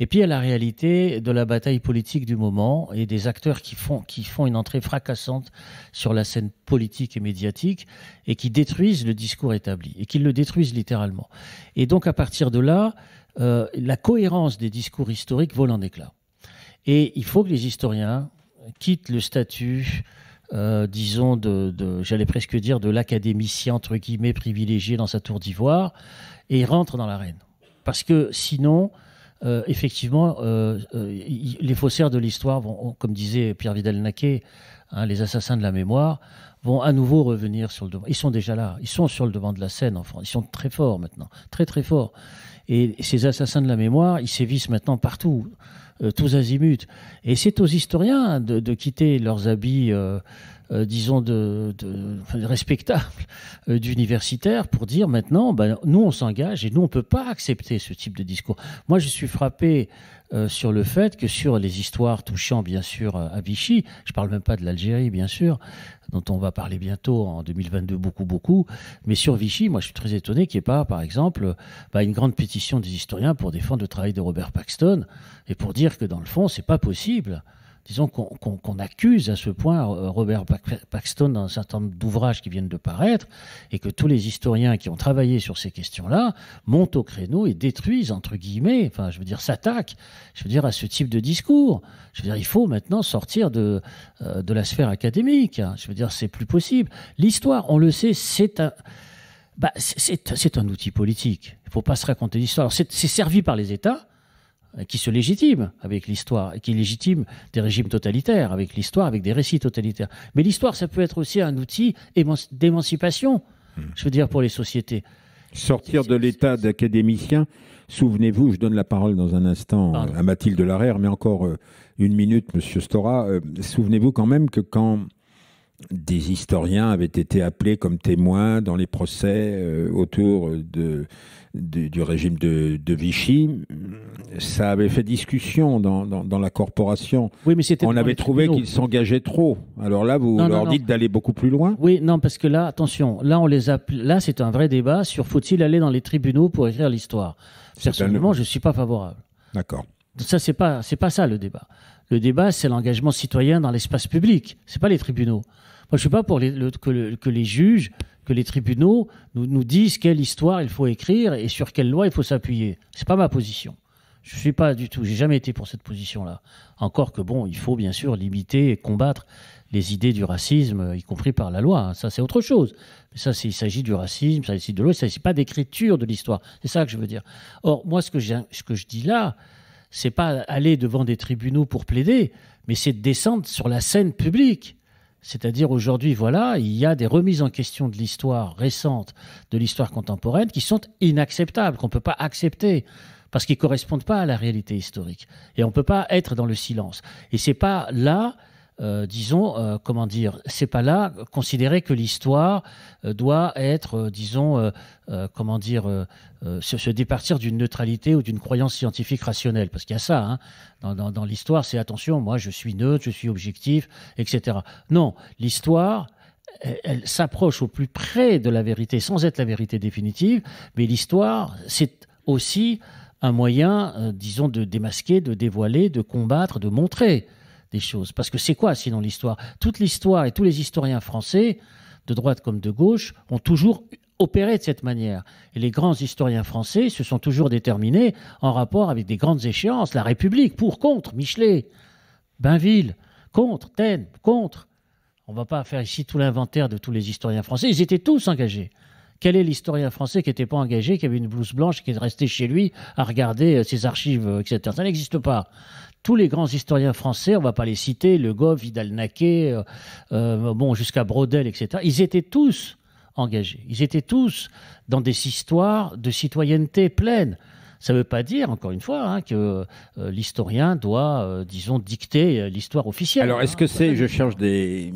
Et puis il y a la réalité de la bataille politique du moment et des acteurs qui font, qui font une entrée fracassante sur la scène politique et médiatique et qui détruisent le discours établi et qui le détruisent littéralement. Et donc à partir de là, euh, la cohérence des discours historiques vole en éclats. Et il faut que les historiens quittent le statut euh, disons, de, j'allais presque dire, de l'académicien, entre guillemets, privilégié dans sa tour d'ivoire, et rentrent dans l'arène. Parce que sinon, euh, effectivement, les faussaires de l'histoire vont, comme disait Pierre Vidal-Naquet, hein, les assassins de la mémoire, vont à nouveau revenir sur le devant. Ils sont déjà là, ils sont sur le devant de la scène en France, ils sont très forts maintenant, très très forts. Et ces assassins de la mémoire, ils sévissent maintenant partout, euh, tous azimuts. Et c'est aux historiens de, quitter leurs habits, euh, euh, disons, de, respectables, d'universitaires, pour dire maintenant, ben, nous, on s'engage et nous, on ne peut pas accepter ce type de discours. Moi, je suis frappé sur le fait que sur les histoires touchant, bien sûr, à Vichy, je ne parle même pas de l'Algérie, bien sûr, dont on va parler bientôt en 2022 beaucoup, beaucoup. Mais sur Vichy, moi, je suis très étonné qu'il n'y ait pas, par exemple, bah, une grande pétition des historiens pour défendre le travail de Robert Paxton et pour dire que, dans le fond, c'est pas possible disons qu'on accuse à ce point euh, Robert Paxton dans un certain nombre d'ouvrages qui viennent de paraître, et que tous les historiens qui ont travaillé sur ces questions-là montent au créneau et détruisent, entre guillemets, enfin je veux dire s'attaquent, je veux dire à ce type de discours. Je veux dire, il faut maintenant sortir de, euh, de la sphère académique, hein. je veux dire, c'est plus possible. L'histoire, on le sait, c'est un... Bah, c'est un outil politique. Il ne faut pas se raconter l'histoire. C'est servi par les États, euh, qui se légitime avec l'histoire, qui légitime des régimes totalitaires, avec l'histoire, avec des récits totalitaires. Mais l'histoire, ça peut être aussi un outil d'émancipation, hmm. je veux dire, pour les sociétés. Sortir de l'état d'académicien, souvenez-vous, je donne la parole dans un instant à Mathilde Larère, mais encore euh, une minute, Monsieur Stora, euh, souvenez-vous quand même que quand des historiens avaient été appelés comme témoins dans les procès euh, autour de, du régime de, Vichy. Ça avait fait discussion dans, la corporation. On avait trouvé qu'ils s'engageaient trop. Alors là, vous leur dites d'aller beaucoup plus loin Oui, non, parce que là, attention, là, on les là c'est un vrai débat sur faut-il aller dans les tribunaux pour écrire l'histoire. Personnellement, je ne suis pas favorable. D'accord ça, c'est pas, c'est pas ça le débat. Le débat, c'est l'engagement citoyen dans l'espace public. C'est pas les tribunaux. Moi, je suis pas pour que, les juges, que les tribunaux nous, disent quelle histoire il faut écrire et sur quelle loi il faut s'appuyer. C'est pas ma position. Je suis pas du tout. J'ai jamais été pour cette position-là. Encore que bon, il faut bien sûr limiter et combattre les idées du racisme, y compris par la loi. Hein. Ça, c'est autre chose. Mais ça, il s'agit du racisme, ça, c'est de loi. Ça, c'est pas d'écriture de l'histoire. C'est ça que je veux dire. Or, moi, ce que, ce que je dis là, c'est pas aller devant des tribunaux pour plaider, mais c'est descendre sur la scène publique. C'est-à-dire aujourd'hui, voilà, il y a des remises en question de l'histoire récente, de l'histoire contemporaine, qui sont inacceptables, qu'on ne peut pas accepter, parce qu'ils ne correspondent pas à la réalité historique. Et on ne peut pas être dans le silence. Et n'est pas là euh, disons, euh, comment dire, c'est pas là considérer que l'histoire euh, doit être, disons, comment dire, se, départir d'une neutralité ou d'une croyance scientifique rationnelle, parce qu'il y a ça hein. dans, l'histoire, c'est attention, moi je suis neutre, je suis objectif, etc. Non, l'histoire, elle s'approche au plus près de la vérité, sans être la vérité définitive, mais l'histoire, c'est aussi un moyen, disons, de démasquer, de dévoiler, de combattre, de montrer des choses. Parce que c'est quoi sinon l'histoire Toute l'histoire et tous les historiens français, de droite comme de gauche, ont toujours opéré de cette manière. Et les grands historiens français se sont toujours déterminés en rapport avec des grandes échéances. La République, pour, contre, Michelet, Bainville, contre, Taine, contre. On ne va pas faire ici tout l'inventaire de tous les historiens français. Ils étaient tous engagés. Quel est l'historien français qui n'était pas engagé, qui avait une blouse blanche, qui est resté chez lui à regarder euh, ses archives, euh, etc. Ça n'existe pas tous les grands historiens français, on ne va pas les citer, Le Goff, Vidal-Naquet, euh, euh, bon, jusqu'à Brodel, etc., ils étaient tous engagés. Ils étaient tous dans des histoires de citoyenneté pleine. Ça ne veut pas dire, encore une fois, hein, que euh, l'historien doit, disons, dicter l'histoire officielle. Alors, est-ce hein, que c'est, je cherche des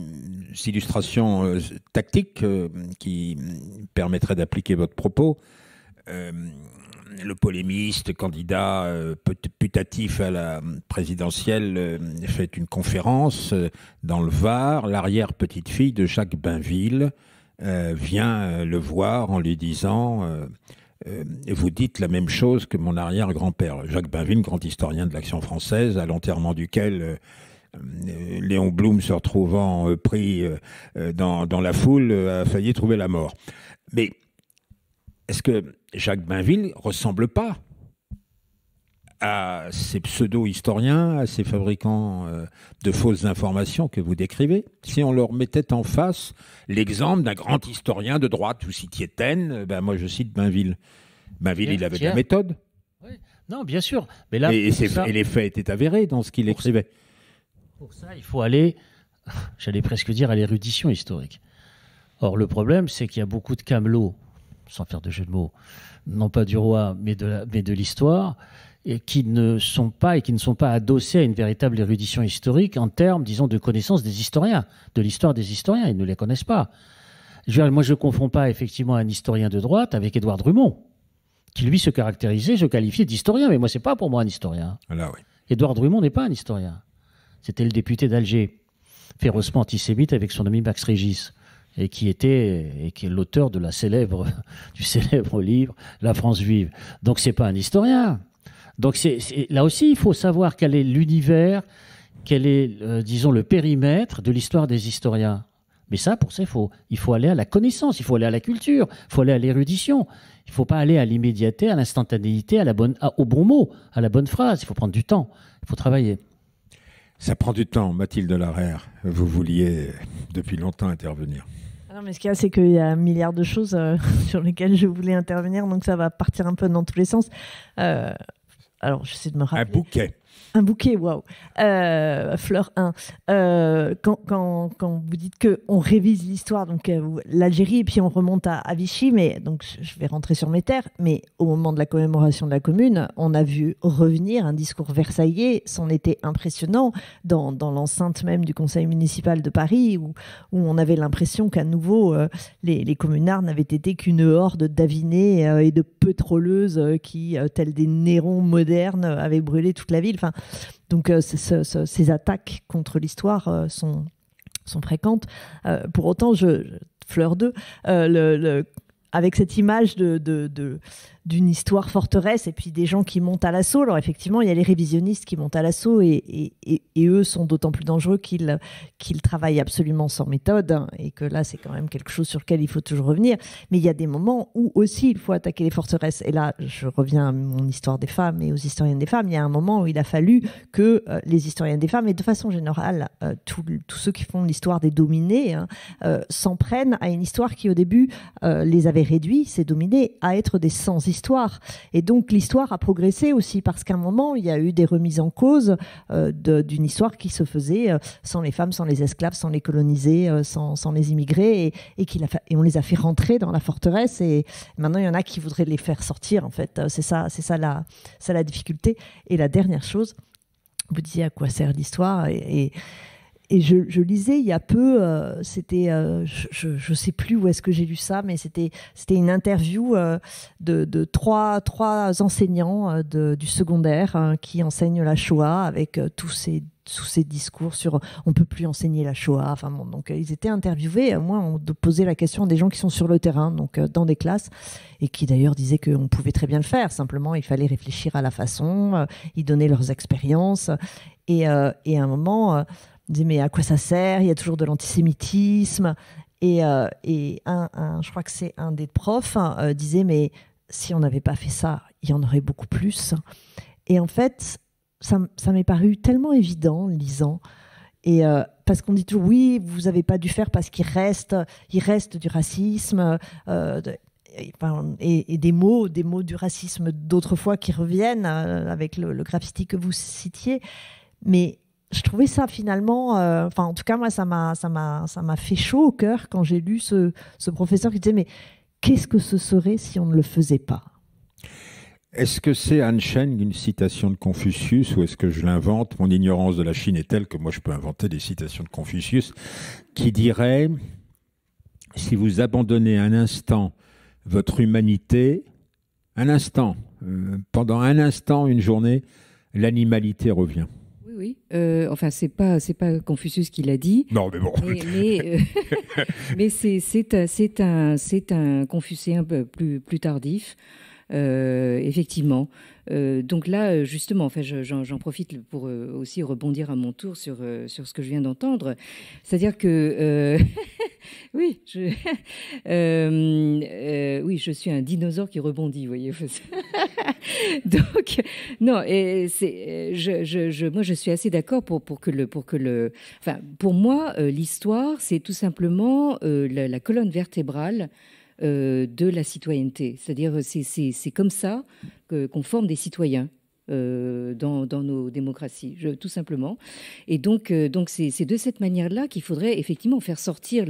illustrations tactiques qui permettraient d'appliquer votre propos, le polémiste, candidat euh, putatif à la présidentielle, euh, fait une conférence euh, dans le Var. L'arrière-petite-fille de Jacques Bainville vient le voir en lui disant Vous dites la même chose que mon arrière-grand-père. Jacques Bainville, grand historien de l'action française, à l'enterrement duquel. Léon Blum, se retrouvant pris dans, dans la foule, a failli trouver la mort. Mais est-ce que Jacques Bainville ressemble pas à ces pseudo-historiens, à ces fabricants euh, de fausses informations que vous décrivez, si on leur mettait en face l'exemple d'un grand historien de droite, ou si Taine, euh, ben moi je cite Bainville. Bainville, il avait de la méthode. Oui. Non, bien sûr. Mais là, et les faits étaient avérés dans ce qu'il écrivait. pour ça, il faut aller, j'allais presque dire, à l'érudition historique. Or, le problème, c'est qu'il y a beaucoup de camelots sans faire de jeu de mots, non pas du roi, mais de, l'histoire, et qui ne sont pas et qui ne sont pas adossés à une véritable érudition historique en termes, disons, de connaissance des historiens, de l'histoire des historiens. Ils ne les connaissent pas. moi, je ne confonds pas effectivement un historien de droite avec Édouard Drummond, qui lui se caractérisait, se qualifiait d'historien, mais moi, c'est pas pour moi un historien. Édouard Drummond n'est pas un historien. C'était le député d'Alger, férocement antisémite avec son ami Max Régis et qui était et qui est l'auteur de la célèbre du célèbre livre La France vive. Donc c'est pas un historien. Donc c'est là aussi il faut savoir quel est l'univers, quel est euh, disons le périmètre de l'histoire des historiens. Mais ça pour ça il faut il faut aller à la connaissance, il faut aller à la culture, il faut aller à l'érudition. Il faut pas aller à l'immédiateté, à l'instantanéité, à la bonne au bon mot, à la bonne phrase, il faut prendre du temps, il faut travailler. Ça prend du temps, Mathilde Larère. Vous vouliez euh, depuis longtemps intervenir. Ah non, mais ce qu'il y a, c'est qu'il y a un milliard de choses euh, sur lesquelles je voulais intervenir, donc ça va partir un peu dans tous les sens. Euh, alors, j'essaie de me rappeler. Un bouquet. Un bouquet, waouh. Euh, fleur 1. Euh, quand, vous dites qu'on révise l'histoire, donc euh, l'Algérie, et puis on remonte à, Vichy, mais donc je vais rentrer sur mes terres, mais au moment de la commémoration de la Commune, on a vu revenir un discours versaillais, c'en était impressionnant, dans, l'enceinte même du Conseil municipal de Paris, où, où on avait l'impression qu'à nouveau, les, communards n'avaient été qu'une horde d'avinés et de pétroleuses qui, tels des Nérons modernes, avaient brûlé toute la ville. Enfin, donc euh, ces attaques contre l'histoire euh, sont, fréquentes. Euh, pour autant, je, fleur d'eux, avec cette image de d'une histoire forteresse et puis des gens qui montent à l'assaut. Alors effectivement, il y a les révisionnistes qui montent à l'assaut et, et, et, eux sont d'autant plus dangereux qu'ils qu'ils travaillent absolument sans méthode hein, et que là, c'est quand même quelque chose sur lequel il faut toujours revenir. Mais il y a des moments où aussi il faut attaquer les forteresses. Et là, je reviens à mon histoire des femmes et aux historiennes des femmes. Il y a un moment où il a fallu que euh, les historiennes des femmes, et de façon générale, euh, tous ceux qui font l'histoire des dominés, hein, euh, s'en prennent à une histoire qui au début les avait réduits, ces dominés, à être des sans et donc l'histoire a progressé aussi parce qu'à un moment, il y a eu des remises en cause euh, d'une histoire qui se faisait euh, sans les femmes, sans les esclaves, sans les colonisés, euh, sans, sans les immigrés, et, et, a et on les a fait rentrer dans la forteresse. Et maintenant, il y en a qui voudraient les faire sortir. En fait, c'est ça, c'est ça la, ça la difficulté. Et la dernière chose, vous disiez à quoi sert l'histoire et et je, lisais il y a peu, euh, c'était, euh, je ne sais plus où est-ce que j'ai lu ça, mais c'était c'était une interview euh, de, trois, trois enseignants du secondaire hein, qui enseignent la Shoah avec tous ces tous ces discours sur on peut plus enseigner la Shoah. Enfin donc ils étaient interviewés. Moi, on posait la question à des gens qui sont sur le terrain, donc dans des classes, et qui d'ailleurs disaient qu'on pouvait très bien le faire. Simplement, il fallait réfléchir à la façon. ils donnaient leurs expériences. Et, et, à un moment, disait, mais à quoi ça sert Il y a toujours de l'antisémitisme. Et, euh, et un, je crois que c'est un des profs hein, euh, disait mais si on n'avait pas fait ça, il y en aurait beaucoup plus. Et en fait, ça, ça m'est paru tellement évident en lisant. Et euh, parce qu'on dit toujours oui, vous n'avez pas dû faire parce qu'il reste, il reste du racisme. et, des mots, des mots du racisme d'autrefois qui reviennent avec le, le graffiti que vous citiez. Mais je trouvais ça finalement, euh, enfin en tout cas moi ça m'a ça m'a ça m'a fait chaud au cœur quand j'ai lu ce, professeur qui disait mais qu'est-ce que ce serait si on ne le faisait pas Est-ce que c'est Shen une citation de Confucius ou est-ce que je l'invente Mon ignorance de la Chine est telle que moi je peux inventer des citations de Confucius qui dirait si vous abandonnez un instant votre humanité, un instant, euh, pendant un instant, une journée, l'animalité revient oui. Euh, enfin, c'est pas c'est pas Confucius qui l'a dit. Non, mais bon. Mais, euh, c'est un c'est un peu plus plus tardif euh, effectivement. Euh, donc là, euh, justement, j'en profite pour aussi rebondir à mon tour sur, ce que je viens d'entendre. C'est-à-dire que, oui, je, oui, je suis un dinosaure qui rebondit, voyez. donc, non, et je, moi, je suis assez d'accord pour, pour que le, pour que le, pour moi, l'histoire, c'est tout simplement la colonne vertébrale euh, de la citoyenneté. C'est-à-dire, c'est comme ça qu'on forme des citoyens. Euh, dans, dans, nos démocraties, tout simplement. Et donc, euh, donc c'est de cette manière-là qu'il faudrait effectivement faire sortir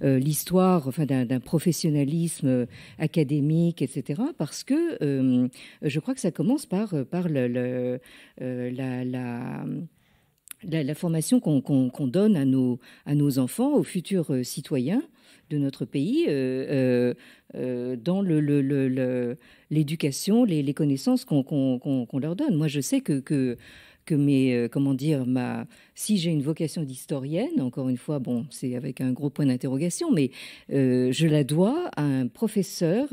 l'histoire enfin, d'un professionnalisme académique, etc. Parce que je crois que ça commence par, par le, la, la la, formation qu'on donne à nos, à nos enfants, aux futurs euh, citoyens de notre pays, euh, euh, dans l'éducation, le, les, connaissances qu'on leur donne. Moi, je sais que mais euh, comment dire, ma, si j'ai une vocation d'historienne, encore une fois, bon, c'est avec un gros point d'interrogation, mais euh, je la dois à un professeur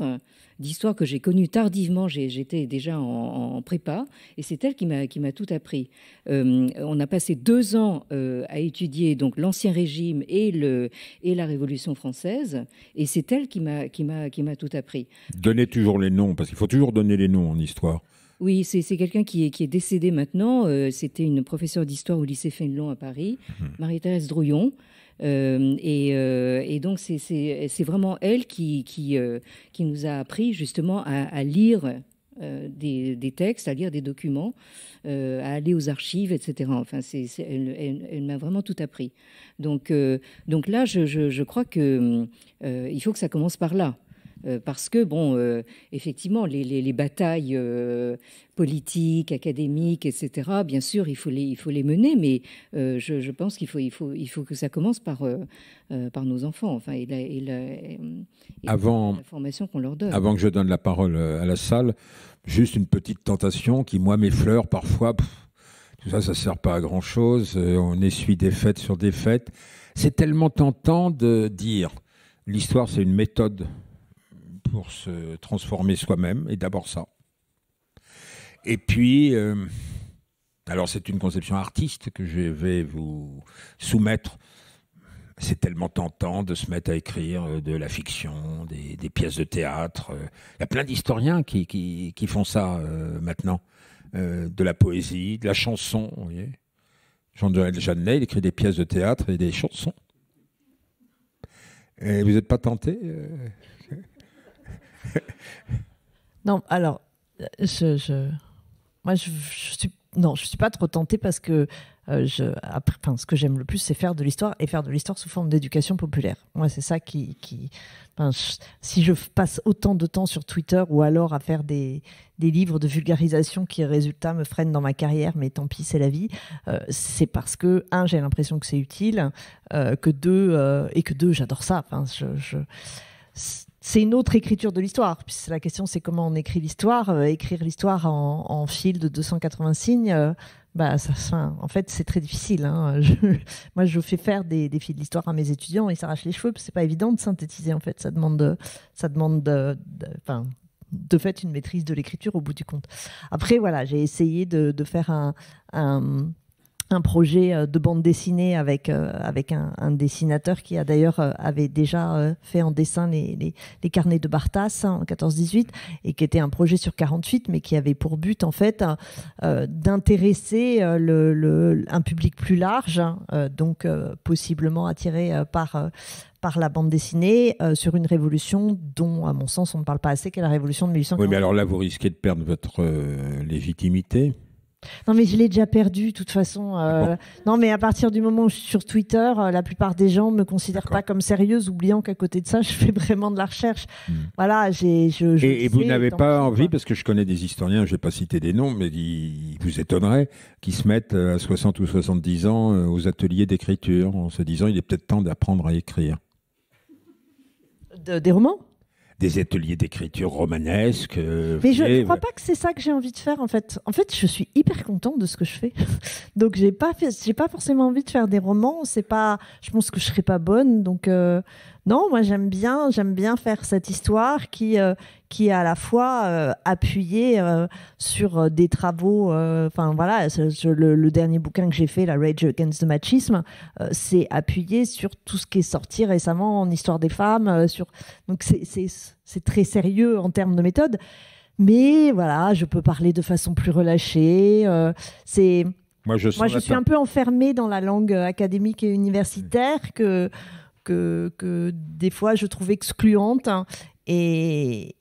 d'histoire que j'ai connu tardivement. J'étais déjà en, prépa et c'est elle qui m'a tout appris. Euh, on a passé deux ans à étudier donc l'ancien régime et, le, et la Révolution française et c'est elle qui m'a tout appris. Donnez toujours les noms parce qu'il faut toujours donner les noms en histoire. Oui, c'est quelqu'un qui est, décédé maintenant. Euh, c'était une professeure d'histoire au lycée Fénelon à Paris, mhm. Marie-Thérèse Drouillon. Euh, euh, et, donc, c'est vraiment elle qui, nous a appris justement à, lire des, textes, à lire des documents, à aller aux archives, etc. Enfin, elle, m'a vraiment tout appris. Donc, là, je, crois qu'il faut que ça commence par là. Euh, parce que, bon, euh, effectivement, les, batailles euh, politiques, académiques, etc., bien sûr, il faut les, il faut les mener, mais je, pense qu'il faut, il faut, il faut que ça commence par, par nos enfants, enfin, et la, avant, formation qu'on leur donne. Avant que je donne la parole à la salle, juste une petite tentation qui, moi, m'effleure parfois. tout ça, ça ne sert pas à grand-chose. On essuie des fêtes sur des fêtes. C'est tellement tentant de dire l'histoire, c'est une méthode pour se transformer soi-même, et d'abord ça. Et puis, euh, alors c'est une conception artiste que je vais vous soumettre. C'est tellement tentant de se mettre à écrire euh, de la fiction, des, pièces de théâtre. Il euh, y a plein d'historiens qui, qui, font ça maintenant. de la poésie, de la chanson, Jean-Joël Jeannet, il écrit des pièces de théâtre et des chansons. Et vous n'êtes pas tenté non, alors, je, moi, je, suis, non, je suis pas trop tentée parce que euh, je, ce que j'aime le plus, c'est faire de l'histoire et faire de l'histoire sous forme d'éducation populaire. Moi, c'est ça qui, si je passe autant de temps sur Twitter ou alors à faire des, des livres de vulgarisation qui, résultat, me freinent dans ma carrière, mais tant pis, c'est la vie. Euh, c'est parce que un, j'ai l'impression que c'est utile, euh, que deux, et que deux, j'adore ça. Enfin, je c'est une autre écriture de l'histoire. La question, c'est comment on écrit l'histoire. Euh, écrire l'histoire en, fil de 280 signes, euh, bah, ça, en fait, c'est très difficile. Hein. moi, je fais faire des, fils de l'histoire à mes étudiants, ils s'arrachent les cheveux, ce n'est pas évident de synthétiser, en fait. Ça demande, ça demande de, de, fait une maîtrise de l'écriture au bout du compte. Après, voilà, j'ai essayé de, faire un un projet euh, de bande dessinée avec euh, avec un, dessinateur qui a d'ailleurs euh, avait déjà fait en dessin les, carnets de Bartas hein, en 14 et qui était un projet sur 48 mais qui avait pour but en fait d'intéresser le, le, un public plus large hein, donc possiblement attiré par par la bande dessinée sur une révolution dont, à mon sens, on ne parle pas assez, qu'est la révolution de 1848. Oui, mais alors là, vous risquez de perdre votre légitimité. Non, mais je l'ai déjà perdu, de toute façon. Euh, ah non, mais à partir du moment où je suis sur Twitter, euh, la plupart des gens me considèrent pas comme sérieuse, oubliant qu'à côté de ça, je fais vraiment de la recherche. Hmm. Voilà, j'ai. et, vous n'avez pas envie, parce que je connais des historiens, je vais pas citer des noms, mais ils vous étonneraient, qui se mettent euh, à 60 ou 70 ans aux ateliers d'écriture, en se disant il est peut-être temps d'apprendre à écrire. des romans des ateliers d'écriture romanesque. Euh, mais je ne crois pas que c'est ça que j'ai envie de faire en fait. En fait, je suis hyper contente de ce que je fais. donc j'ai pas j'ai pas forcément envie de faire des romans. C'est pas, je pense que je serai pas bonne. Donc euh, non, moi j'aime bien, j'aime bien faire cette histoire qui euh, qui est à la fois euh, appuyée euh, sur des travaux. Enfin voilà, le, dernier bouquin que j'ai fait, la Rage Against the Machisme, c'est appuyé sur tout ce qui est sorti récemment en histoire des femmes. sur donc c'est très sérieux en termes de méthode, mais voilà, je peux parler de façon plus relâchée. c'est moi, je, Moi, je suis un peu enfermée dans la langue académique et universitaire que que, des fois je trouve excluante et,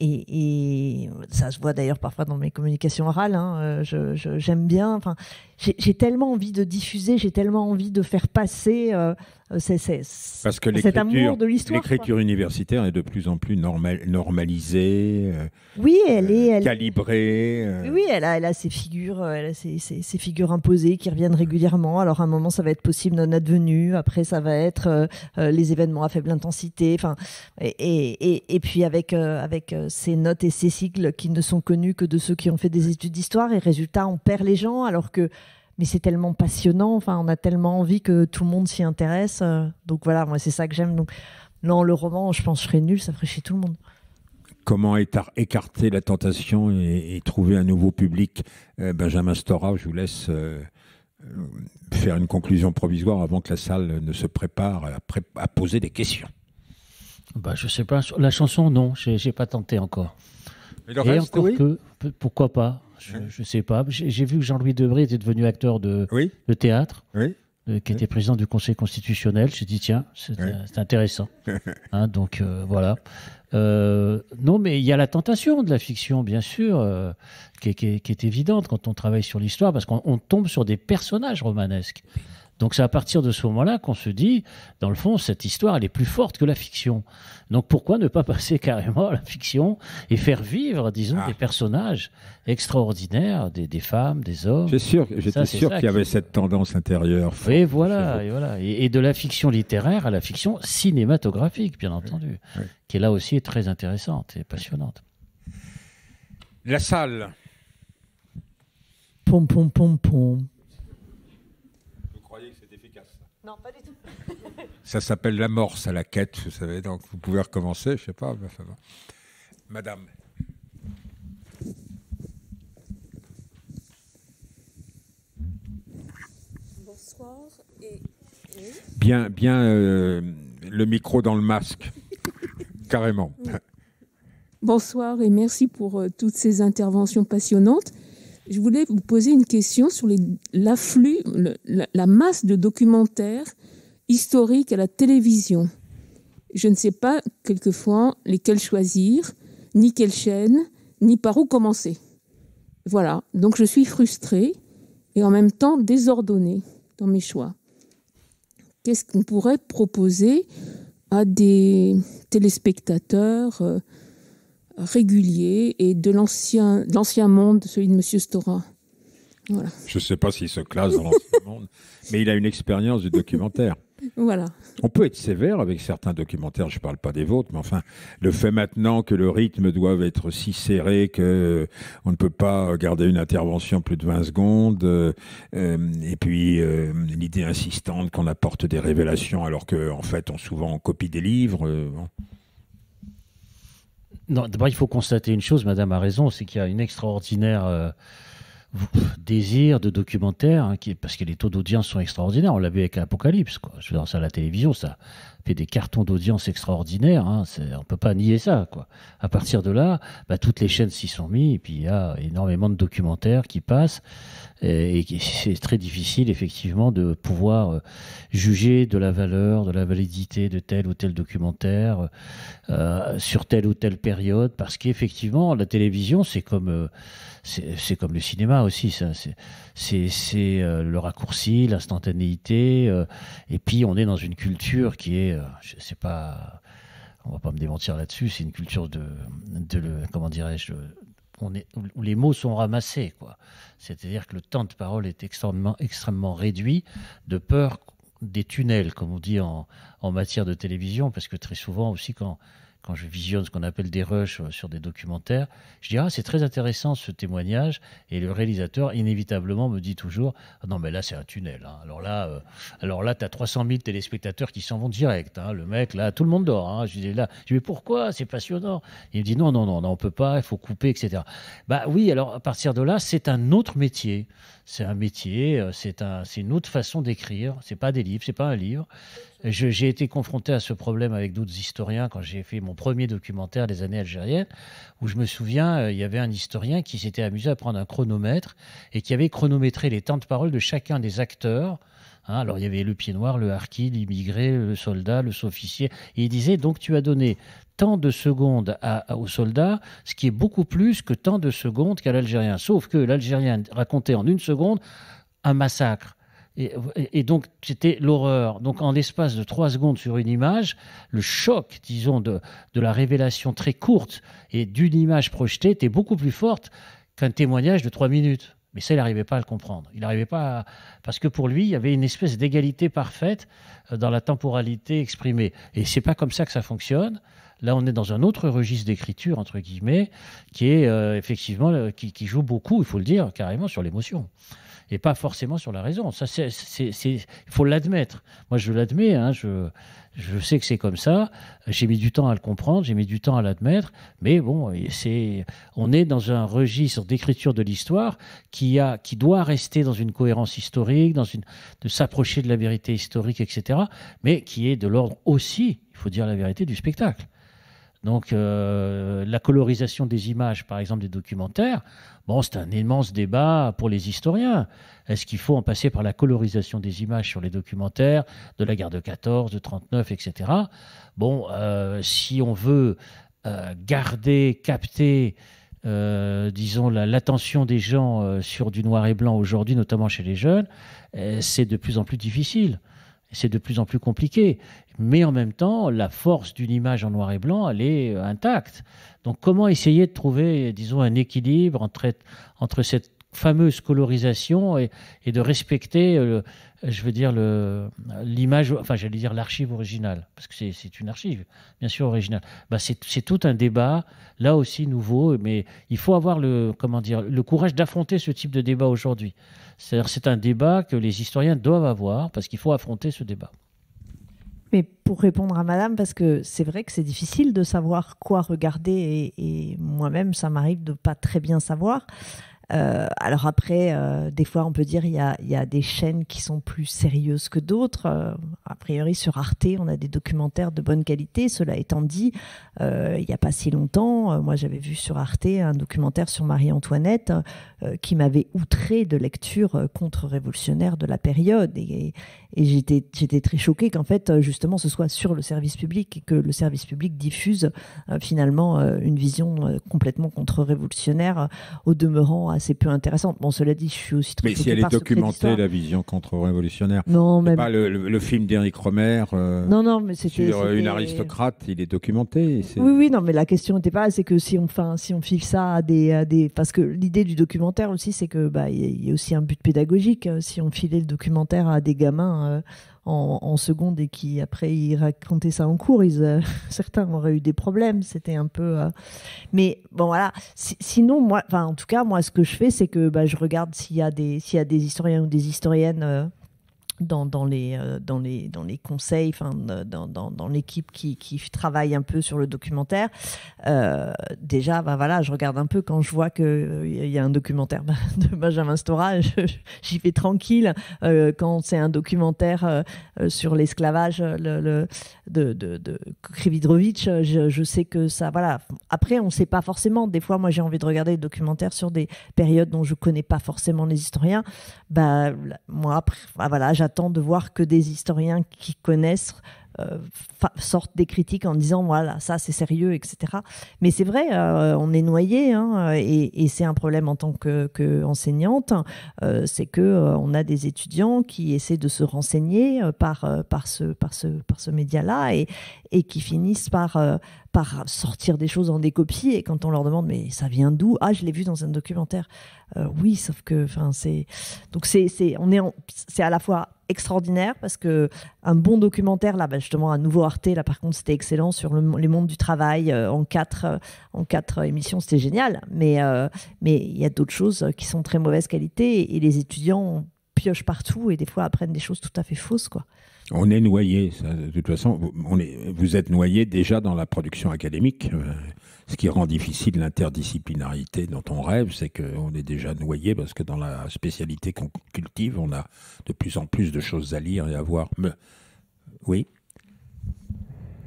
ça se voit d'ailleurs parfois dans mes communications orales. Hein. Euh, j'aime bien. Enfin, j'ai tellement envie de diffuser, j'ai tellement envie de faire passer euh, euh Parce que cet amour de l'histoire. L'écriture universitaire est de plus en plus normalisée, euh, oui, elle est, calibrée. Euh. Oui, elle a, elle a ses figures, figures imposées qui reviennent régulièrement. Alors à un moment, ça va être possible non advenu, après ça va être les événements à faible intensité, enfin, et, puis avec, avec ces notes et ces sigles qui ne sont connus que de ceux qui ont fait des études d'histoire, et résultat, on perd les gens alors que mais c'est tellement passionnant. Enfin, on a tellement envie que tout le monde s'y intéresse. Euh, donc voilà, moi, c'est ça que j'aime. Donc, non, le roman, je pense, serait nul, ça ferait chez tout le monde. Comment écarter la tentation et, trouver un nouveau public euh, Benjamin Stora, je vous laisse euh, faire une conclusion provisoire avant que la salle ne se prépare à, à poser des questions. Bah, je sais pas. La chanson, non, j'ai pas tenté encore. Et, encore que, pourquoi pas Je ne sais pas. J'ai vu que Jean-Louis Debré était devenu acteur de, théâtre. qui était président du Conseil constitutionnel. J'ai dit, tiens, c'est intéressant. Hein, donc euh, voilà. Euh, non, mais il y a la tentation de la fiction, bien sûr, euh, qui, qui, est, évidente quand on travaille sur l'histoire, parce qu'on tombe sur des personnages romanesques. Donc c'est à partir de ce moment-là qu'on se dit, dans le fond, cette histoire, elle est plus forte que la fiction. Donc pourquoi ne pas passer carrément à la fiction et faire vivre, disons, ah. des personnages extraordinaires, des, femmes, des hommes J'étais sûr, sûr qu'il y avait cette tendance intérieure. et voilà, et voilà. Et, de la fiction littéraire à la fiction cinématographique, bien entendu, qui est là aussi très intéressante et passionnante. La salle. Pom pom pom pom. Non, pas du tout. ça s'appelle l'amorce à la quête, vous savez, donc vous pouvez recommencer, je ne sais pas, Madame. Bonsoir. Et... Bien, bien euh, le micro dans le masque, carrément. Bonsoir et merci pour euh, toutes ces interventions passionnantes je voulais vous poser une question sur l'afflux, la, masse de documentaires historiques à la télévision. Je ne sais pas quelquefois lesquels choisir, ni quelle chaîne, ni par où commencer. Voilà, donc je suis frustrée et en même temps désordonnée dans mes choix. Qu'est-ce qu'on pourrait proposer à des téléspectateurs euh, régulier et de l'ancien monde, celui de M. Stora. Je ne sais pas s'il se classe dans l'ancien monde, mais il a une expérience du documentaire. Voilà. On peut être sévère avec certains documentaires, je ne parle pas des vôtres, mais enfin, le fait maintenant que le rythme doit être si serré qu'on euh, ne peut pas garder une intervention plus de 20 secondes, euh, euh, et puis l'idée insistante qu'on apporte des révélations alors qu'en en fait, on souvent on copie des livres d'abord, il faut constater une chose, Madame a raison, c'est qu'il y a une extraordinaire euh, désir de documentaire, hein, parce que les taux d'audience sont extraordinaires. On l'a vu avec l'Apocalypse, quoi. Je veux ça à la télévision, ça fait des cartons d'audience extraordinaires. Hein, on ne peut pas nier ça, quoi. À partir de là, bah, toutes les chaînes s'y sont mises, et puis il y a énormément de documentaires qui passent. Euh, et, c'est très difficile, effectivement, de pouvoir euh, juger de la valeur, de la validité de tel ou tel documentaire euh, sur telle ou telle période, parce qu'effectivement, la télévision, c'est comme, euh, c'est comme le cinéma aussi, c'est euh, le raccourci, l'instantanéité, et puis on est dans une culture qui est, je sais pas, on va pas me démentir là-dessus, c'est une culture de, de le, comment dirais-je, où les mots sont ramassés. Quoi. C'est-à-dire que le temps de parole est extrêmement, extrêmement réduit, de peur des tunnels, comme on dit en matière de télévision, parce que très souvent aussi, quand, quand je visionne ce qu'on appelle des rushs euh, sur des documentaires, je dis ah c'est très intéressant ce témoignage et le réalisateur inévitablement me dit toujours ah non mais là c'est un tunnel. Hein. Alors là, tu euh, alors là 300 000 téléspectateurs qui s'en vont direct. Hein. Le mec là, tout le monde dort. Hein. Je dis là, je dis mais pourquoi C'est passionnant. Il me dit non non non, non on peut pas, il faut couper etc. Bah oui alors à partir de là c'est un autre métier c'est un métier, euh, c'est une autre façon d'écrire. C'est pas des livres, c'est pas un livre. J'ai été confronté à ce problème avec d'autres historiens quand j'ai fait mon premier documentaire des années algériennes, où je me souviens, euh, il y avait un historien qui s'était amusé à prendre un chronomètre et qui avait chronométré les temps de parole de chacun des acteurs Hein, alors il y avait le pied noir, le harki, l'immigré, le soldat, le officier. Et il disait donc tu as donné tant de secondes à, soldat, aux soldats, ce qui est beaucoup plus que tant de secondes qu'à l'Algérien. Sauf que l'Algérien racontait en une seconde un massacre. Et, donc, c'était l'horreur. Donc, en l'espace de trois secondes sur une image, le choc, disons, de, de la révélation très courte et d'une image projetée était beaucoup plus forte qu'un témoignage de trois minutes. Mais ça, il n'arrivait pas à le comprendre. Il n'arrivait pas Parce que pour lui, il y avait une espèce d'égalité parfaite euh, dans la temporalité exprimée. Et c'est pas comme ça que ça fonctionne. Là, on est dans un autre registre d'écriture, entre guillemets, qui est euh, effectivement, qui, joue beaucoup, il faut le dire, carrément sur l'émotion et pas forcément sur la raison. Ça, il faut l'admettre. Moi, je l'admets. Hein, je, je sais que c'est comme ça. J'ai mis du temps à le comprendre, j'ai mis du temps à l'admettre. Mais bon, c'est, on est dans un registre d'écriture de l'histoire qui a, qui doit rester dans une cohérence historique, dans une, de s'approcher de la vérité historique, etc. Mais qui est de l'ordre aussi, il faut dire la vérité, du spectacle. Donc euh, la colorisation des images, par exemple des documentaires, c'est un immense débat pour les historiens. Est-ce qu'il faut en passer par la colorisation des images sur les documentaires de la guerre de 14, de 39, etc. Bon, euh, si on veut euh, garder, capter disons, l'attention des gens sur du noir et blanc aujourd'hui, notamment chez les jeunes, c'est de plus en plus difficile c'est de plus en plus compliqué. Mais en même temps, la force d'une image en noir et blanc, elle est euh, intacte. Donc comment essayer de trouver, disons, un équilibre entre, entre cette fameuse colorisation et, de respecter, euh, je veux dire, l'image, enfin j'allais dire l'archive originale, parce que c'est une archive, bien sûr, originale. Bah, c'est tout un débat, là aussi nouveau, mais il faut avoir le, comment dire, le courage d'affronter ce type de débat aujourd'hui. C'est un débat que les historiens doivent avoir, parce qu'il faut affronter ce débat. Mais pour répondre à madame, parce que c'est vrai que c'est difficile de savoir quoi regarder, et, et moi-même, ça m'arrive de pas très bien savoir. Euh, alors après, euh, des fois, on peut dire il y a, des chaînes qui sont plus sérieuses que d'autres. Euh, a priori, sur Arte, on a des documentaires de bonne qualité. Cela étant dit, il n'y a pas si longtemps, moi j'avais vu sur Arte un documentaire sur Marie-Antoinette qui m'avait outré de lecture contre-révolutionnaire de la période. Et, j'étais très choquée qu'en fait, justement, ce soit sur le service public et que le service public diffuse finalement une vision complètement contre-révolutionnaire, au demeurant c'est peu intéressant. Bon, cela dit, je suis aussi très. Mais si elle est documentée, la vision contre-révolutionnaire. Non, mais pas le, film d'Éric Romer. Euh, non, non, mais c'était sur euh, une aristocrate, il est documenté. Oui, oui, non, mais la question n'était pas, c'est que si on, file si on ça à des, des, parce que l'idée du documentaire aussi, c'est que bah, y, a aussi un but pédagogique. Hein, si on filait le documentaire à des gamins. Euh, en, seconde et qui après ils racontaient ça en cours, ils, euh, certains auraient eu des problèmes. C'était un peu. Euh. Mais bon voilà. sinon moi, en tout cas moi ce que je fais c'est que bah, je regarde s'il y a des s'il y a des historiens ou des historiennes euh, dans, dans, les, euh, dans, les, dans les conseils, euh, dans, dans, dans l'équipe qui, qui, travaille un peu sur le documentaire, euh, déjà, bah, voilà, je regarde un peu quand je vois qu'il y a un documentaire de Benjamin Stora, j'y vais tranquille. quand c'est un documentaire sur l'esclavage le, le, de, de, je, je, sais que ça, voilà. Après, on ne sait pas forcément. Des fois, moi, j'ai envie de regarder des documentaires sur des périodes dont je ne connais pas forcément les historiens. Bah, moi, après, voilà, j'attends de voir que des historiens qui connaissent euh, sortent des critiques en disant voilà ça c'est sérieux etc mais c'est vrai euh, on est noyé hein, et, c'est un problème en tant que, enseignante euh, c'est que on a des étudiants qui essaient de se renseigner par par ce par ce par ce média là et, et qui finissent par par sortir des choses en des copies et quand on leur demande mais ça vient d'où ah je l'ai vu dans un documentaire oui sauf que enfin c'est donc c'est on est c'est à la fois extraordinaire parce que un bon documentaire là bah, justement à nouveau Arte là par contre c'était excellent sur les mondes du travail euh, en quatre euh, en quatre émissions c'était génial mais euh, mais il y a d'autres choses qui sont très mauvaise qualité et, les étudiants piochent partout et des fois apprennent des choses tout à fait fausses quoi. On est noyé, de toute façon, on est, vous êtes noyé déjà dans la production académique. Ce qui rend difficile l'interdisciplinarité dont on rêve, c'est qu'on est déjà noyé parce que dans la spécialité qu'on cultive, on a de plus en plus de choses à lire et à voir. Oui.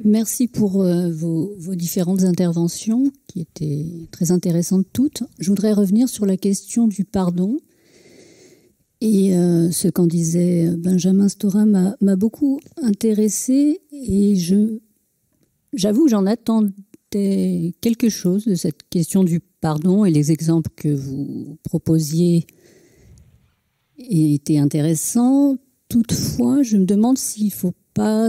Merci pour euh, vos, différentes interventions qui étaient très intéressantes toutes. Je voudrais revenir sur la question du pardon. Et euh, ce qu'en disait Benjamin Stora m'a beaucoup intéressé et j'avoue, j'en attends quelque chose de cette question du pardon et les exemples que vous proposiez étaient intéressants. Toutefois, je me demande s'il ne faut pas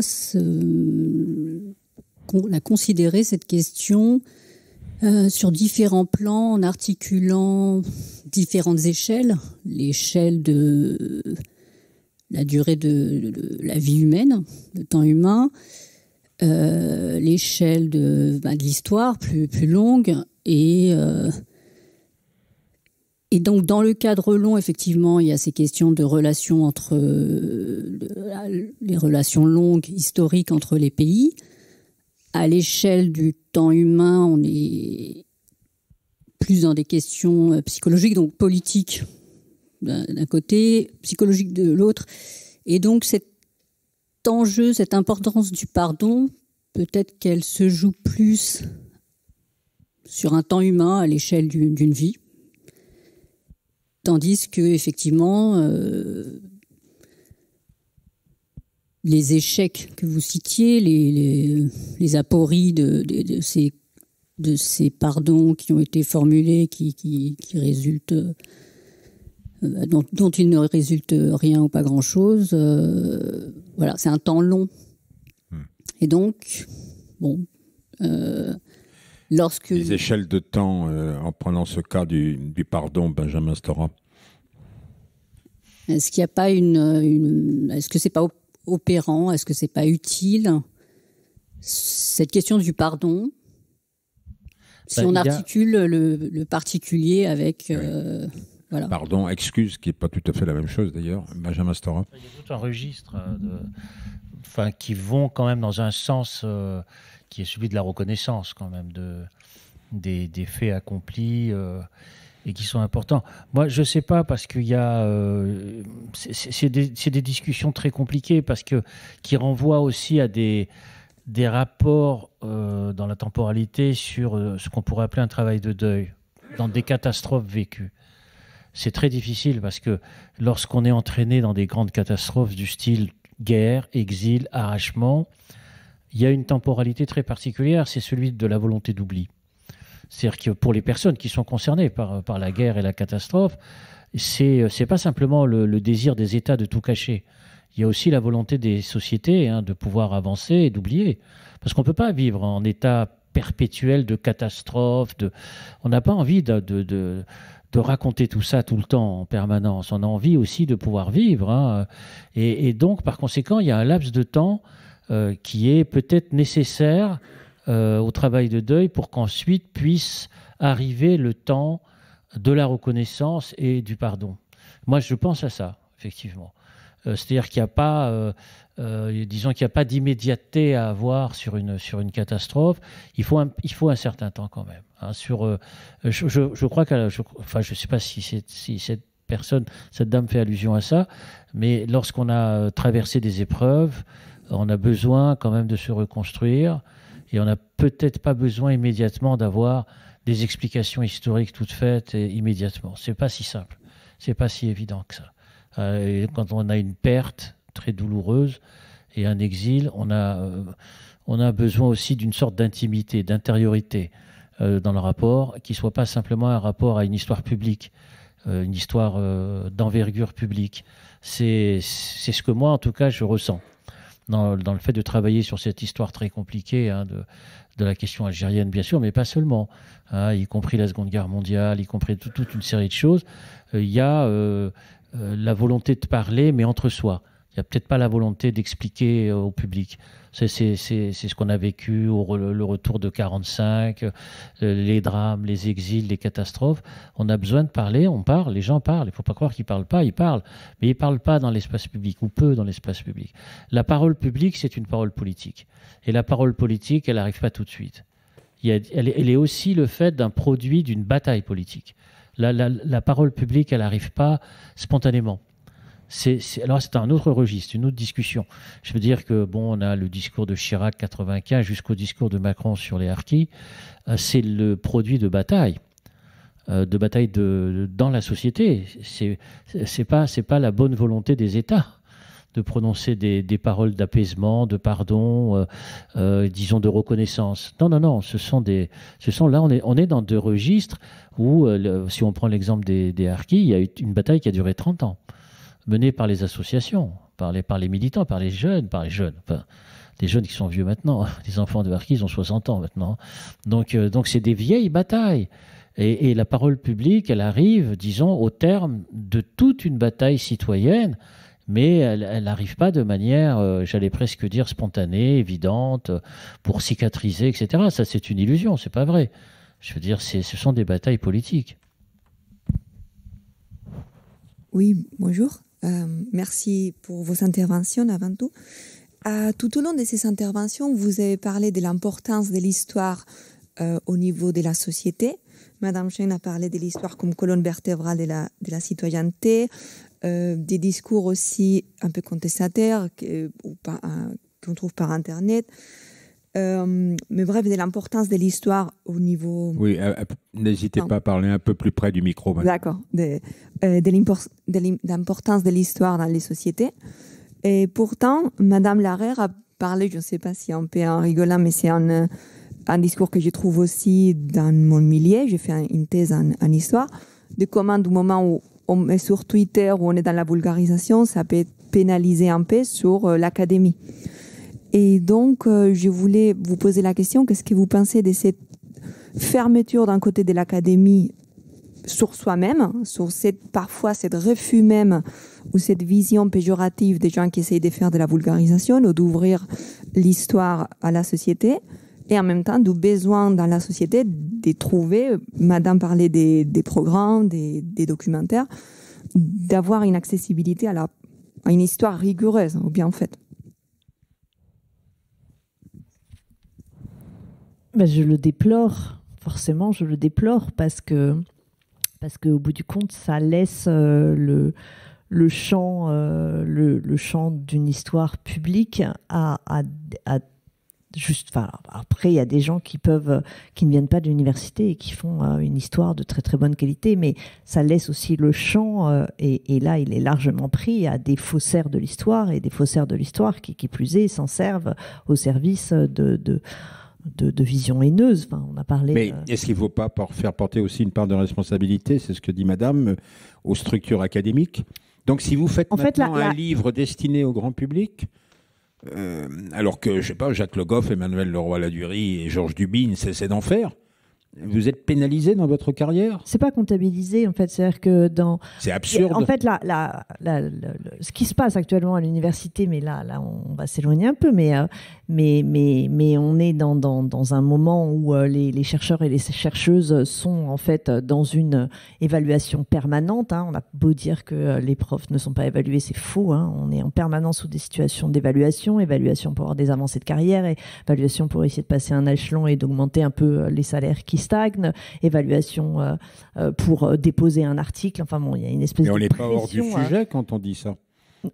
la considérer, cette question, euh, sur différents plans, en articulant différentes échelles, l'échelle de la durée de la vie humaine, le temps humain, euh, l'échelle bah, de, l'histoire plus, plus longue. Et, euh, et donc, dans le cadre long, effectivement, il y a ces questions de relations entre euh, les relations longues, historiques entre les pays. À l'échelle du temps humain, on est plus dans des questions psychologiques, donc politiques d'un côté, psychologiques de l'autre. Et donc, cette enjeu, cette importance du pardon, peut-être qu'elle se joue plus sur un temps humain à l'échelle d'une vie, tandis que effectivement euh, les échecs que vous citiez, les, les, apories de, ces, pardons qui ont été formulés, qui, qui résultent euh, dont, il ne résulte rien ou pas grand-chose. Euh, voilà, c'est un temps long. Hmm. Et donc, bon, euh, lorsque... Les échelles de temps, en prenant ce cas du, pardon, Benjamin Stora est-ce qu'il n'y a pas une, est-ce que ce n'est pas opérant, est-ce que ce n'est pas utile cette question du pardon Si bah, on articule le, particulier avec Pardon, excuse, qui n'est pas tout à fait la même chose d'ailleurs, Benjamin Stora. Il y a tout un registre euh, enfin, qui vont quand même dans un sens euh, qui est celui de la reconnaissance quand même de, des, faits accomplis. Euh, et qui sont importants. Moi, je ne sais pas parce qu'il y a, c'est des, discussions très compliquées parce que qui renvoient aussi à des des rapports dans la temporalité sur ce qu'on pourrait appeler un travail de deuil dans des catastrophes vécues c'est très difficile parce que lorsqu'on est entraîné dans des grandes catastrophes du style guerre, exil, arrachement, il y a une temporalité très particulière, c'est celui de la volonté d'oubli. C'est-à-dire que pour les personnes qui sont concernées par, par la guerre et la catastrophe, c'est n'est pas simplement le, désir des États de tout cacher. Il y a aussi la volonté des sociétés hein, de pouvoir avancer et d'oublier. Parce qu'on ne peut pas vivre en état perpétuel de catastrophe. De... On n'a pas envie de, de de raconter tout ça tout le temps en permanence. On a envie aussi de pouvoir vivre. Hein. Et, donc, par conséquent, il y a un laps de temps euh, qui est peut-être nécessaire euh, au travail de deuil pour qu'ensuite puisse arriver le temps de la reconnaissance et du pardon. Moi, je pense à ça, effectivement. Euh, c'est-à-dire qu'il n'y a pas euh, disons qu'il n'y a pas d'immédiateté à avoir sur une, sur une catastrophe. Il faut, un, il faut un certain temps quand même. Hein. sur, euh, je, je, crois que, je, enfin, je ne sais pas si, si cette personne, cette dame fait allusion à ça, mais lorsqu'on a euh, traversé des épreuves, on a besoin quand même de se reconstruire et on n'a peut-être pas besoin immédiatement d'avoir des explications historiques toutes faites et immédiatement. C'est pas si simple, c'est pas si évident que ça. quand on a une perte, très douloureuse et un exil, on a, euh, on a besoin aussi d'une sorte d'intimité, d'intériorité euh, dans le rapport, qui ne soit pas simplement un rapport à une histoire publique, euh, une histoire d'envergure publique. C'est ce que moi, en tout cas, je ressens dans, dans, le fait de travailler sur cette histoire très compliquée hein, de, de, la question algérienne, bien sûr, mais pas seulement, hein, y compris la Seconde Guerre mondiale, y compris toute une série de choses. Il y a la volonté de parler, mais entre soi. Il n'y a peut-être pas la volonté d'expliquer euh, au public. C'est ce qu'on a vécu, le retour de 45, euh, les drames, les exils, les catastrophes. On a besoin de parler, on parle, les gens parlent. Il ne faut pas croire qu'ils ne parlent pas, ils parlent. Mais ils ne parlent pas dans l'espace public, ou peu dans l'espace public. La parole publique, c'est une parole politique. Et la parole politique, elle n'arrive pas tout de suite. elle, est aussi le fait d'un produit d'une bataille politique. La, la parole publique, elle n'arrive pas spontanément c'est, alors c'est un autre registre, une autre discussion. Je veux dire que bon, on a le discours de Chirac 95 jusqu'au discours de Macron sur les harkis, euh, c'est le produit de bataille euh, de bataille de, dans la société. C'est c'est pas c'est pas la bonne volonté des États de prononcer des, des paroles d'apaisement, de pardon, euh, disons de reconnaissance. Non, non, non, ce sont des, ce sont là on est on est dans deux registres où, si on prend l'exemple des, des Harkis, il y a eu une bataille qui a duré 30 ans menée par les associations, par les, par les militants, par les jeunes, par les jeunes. des jeunes qui sont vieux maintenant, les enfants de Marquis ont 60 ans maintenant. Donc euh, donc c'est des vieilles batailles. Et, la parole publique, elle arrive, disons, au terme de toute une bataille citoyenne, mais elle n'arrive pas de manière, euh, j'allais presque dire, spontanée, évidente, pour cicatriser, etc. Ça, c'est une illusion, c'est pas vrai. Je veux dire, ce sont des batailles politiques. Oui, bonjour. Euh, merci pour vos interventions avant tout. tout au long de ces interventions, vous avez parlé de l'importance de l'histoire euh, au niveau de la société. Madame Chen a parlé de l'histoire comme colonne vertébrale de la, de la citoyenneté, euh, des discours aussi un peu contestataires qu'on trouve par Internet, euh, mais bref, de l'importance de l'histoire au niveau. Oui, euh, euh, n'hésitez pas à parler un peu plus près du micro. D'accord. De, l'importance de l'histoire dans les sociétés. Et pourtant, Madame Larère a parlé, je ne sais pas si on peut en rigolant, mais c'est un, un, discours que je trouve aussi dans mon milieu. J'ai fait une thèse en, en, histoire de comment, du moment où on est sur Twitter, où on est dans la vulgarisation, ça peut pénaliser un peu sur l'académie. Et donc, euh, je voulais vous poser la question, qu'est-ce que vous pensez de cette fermeture d'un côté de l'académie sur soi-même, hein, sur cette, parfois cette refus même ou cette vision péjorative des gens qui essayent de faire de la vulgarisation ou d'ouvrir l'histoire à la société et en même temps du besoin dans la société de trouver, madame parlait des, des programmes, des, des documentaires, d'avoir une accessibilité à, la, à une histoire rigoureuse ou bien en Bah, je le déplore, forcément, je le déplore parce que parce qu'au bout du compte, ça laisse euh, le, le champ, euh, le, champ d'une histoire publique à, juste. après, il y a des gens qui peuvent, qui ne viennent pas de l'université et qui font euh, une histoire de très très bonne qualité, mais ça laisse aussi le champ et, là, il est largement pris à des faussaires de l'histoire et des faussaires de l'histoire qui, qui plus est, s'en servent au service de de, vision haineuse. on a parlé. Mais euh, est-ce qu'il ne faut pas faire porter aussi une part de responsabilité, c'est ce que dit Madame, euh, aux structures académiques Donc, si vous faites maintenant un livre destiné au grand public, euh, alors que, je sais pas, Jacques Le Goff, Emmanuel Leroy-Ladurie et Georges Dubine cessaient d'en faire, vous êtes pénalisé dans votre carrière C'est pas comptabilisé en fait, c'est-à-dire que dans c'est absurde. En fait, ce qui se passe actuellement à l'université, mais là, là, on va s'éloigner un peu, mais mais, mais, mais on est dans, dans, dans un moment où euh, les, chercheurs et les chercheuses sont en fait dans une évaluation permanente. Hein. On a beau dire que euh, les profs ne sont pas évalués, c'est faux. Hein. On est en permanence sous des situations d'évaluation, évaluation pour avoir des avancées de carrière, évaluation pour essayer de passer un échelon et d'augmenter un peu euh, les salaires qui stagnent, évaluation pour déposer un article. Enfin bon, il y a une espèce mais de... On n'est pas hors du hein. sujet quand on dit ça.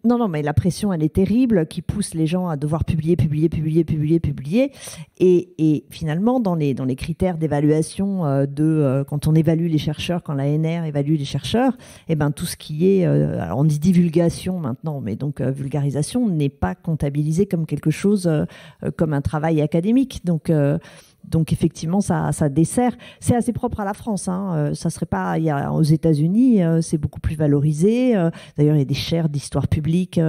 Non, non, mais la pression, elle est terrible, qui pousse les gens à devoir publier, publier, publier, publier, publier. Et, finalement, dans les, dans les critères d'évaluation euh, de euh, quand on évalue les chercheurs, quand la NR évalue les chercheurs, eh ben, tout ce qui est, euh, on dit divulgation maintenant, mais donc vulgarisation n'est pas comptabilisé comme quelque chose, comme un travail académique. Donc, donc effectivement, ça, ça dessert. C'est assez propre à la France. Hein. Euh, ça serait pas. aux États-Unis, euh, c'est beaucoup plus valorisé. Euh, d'ailleurs, il y a des chaires d'histoire publique.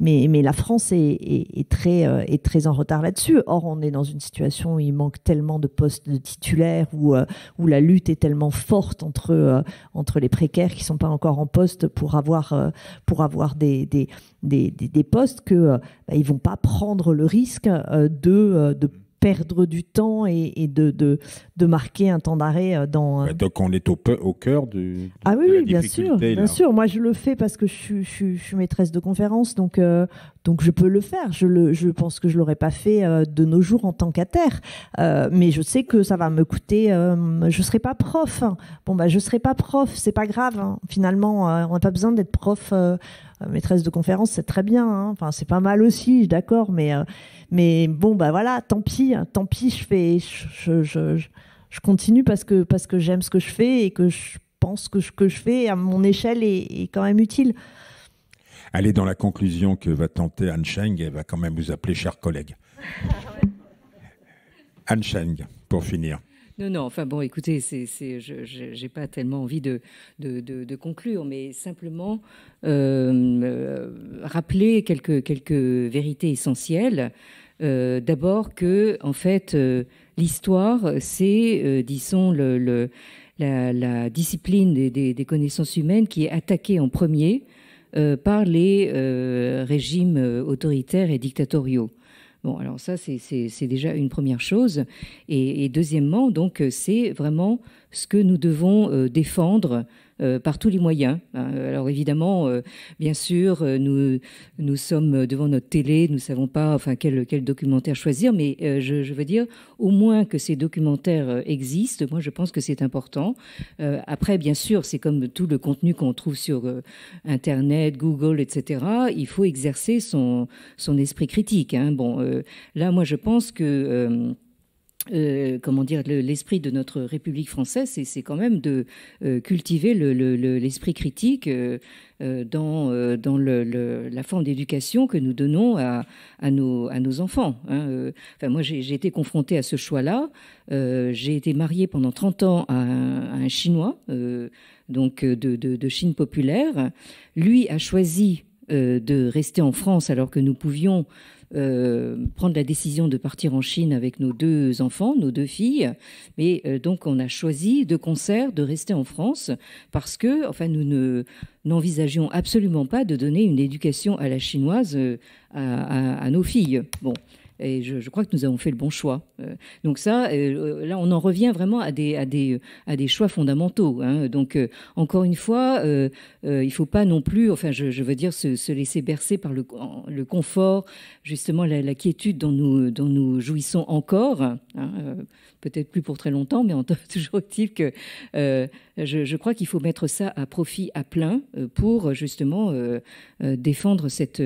mais, mais la France est, très, est très en retard là-dessus. Or, on est dans une situation où il manque tellement de postes de titulaires, où, où la lutte est tellement forte entre, entre les précaires qui sont pas encore en poste pour avoir, pour avoir des, des, postes qu'ils bah, ne vont pas prendre le risque de, de perdre du temps et, de, marquer un temps d'arrêt euh, dans. Euh, donc on est au, au cœur du. ah oui, bien sûr, bien sûr. Moi je le fais parce que je, suis, maîtresse de conférence, donc, euh, donc je peux le faire. Je, le, je pense que je l'aurais pas fait de nos jours en tant qu'atère mais je sais que ça va me coûter. je serai pas prof. Hein. Bon bah je serai pas prof, c'est pas grave. Hein. Finalement, on n'a pas besoin d'être prof euh, maîtresse de conférence, c'est très bien. Hein. Enfin, c'est pas mal aussi, d'accord. Mais, euh, mais bon, bah voilà, tant pis, hein, tant pis. Je fais, je, continue parce que parce que j'aime ce que je fais et que je pense que ce que je fais à mon échelle est, quand même utile. Allez dans la conclusion que va tenter Anne Cheng, elle va quand même vous appeler cher collègue. Anne Cheng, pour finir. Non, non, enfin bon, écoutez, c'est, je n'ai pas tellement envie de, de, conclure, mais simplement euh, euh, rappeler quelques, quelques vérités essentielles. Euh, d'abord que, en fait, l'histoire, c'est, disons, le, la, discipline des, connaissances humaines qui est attaquée en premier par les régimes autoritaires et dictatoriaux. Bon, alors ça, c'est déjà une première chose. Et, et deuxièmement, donc, euh, c'est vraiment ce que nous devons euh, défendre euh, par tous les moyens. Euh, alors évidemment, euh, bien sûr, nous, nous sommes devant notre télé, nous ne savons pas enfin, quel, quel documentaire choisir, mais je, veux dire, au moins que ces documentaires existent, moi je pense que c'est important. après, bien sûr, c'est comme tout le contenu qu'on trouve sur Internet, Google, etc. Il faut exercer son, son esprit critique. Hein. Bon, là, moi je pense que... Euh, comment dire, l'esprit de notre République française, c'est quand même de euh, cultiver l'esprit critique euh, dans, la forme d'éducation que nous donnons à, nos, enfants. Hein. Enfin, moi, j'ai été confrontée à ce choix-là. j'ai été mariée pendant 30 ans à un, Chinois, donc de, Chine populaire. Lui a choisi de rester en France alors que nous pouvions euh, prendre la décision de partir en Chine avec nos deux enfants, nos deux filles. Mais euh, donc, on a choisi de concert de rester en France parce que, enfin, nous ne n'envisagions absolument pas de donner une éducation à la chinoise euh, à, à nos filles. Bon, et je, crois que nous avons fait le bon choix. Euh, donc ça, euh, là, on en revient vraiment à des, à des, à des choix fondamentaux. Hein. Donc, euh, encore une fois, il ne faut pas non plus, enfin, je, veux dire, se, laisser bercer par le, le confort, justement, la, quiétude dont nous, dont nous jouissons encore. Hein, peut-être plus pour très longtemps, mais en toujours est que euh, je, je, crois qu'il faut mettre ça à profit à plein euh, pour euh, justement défendre cette,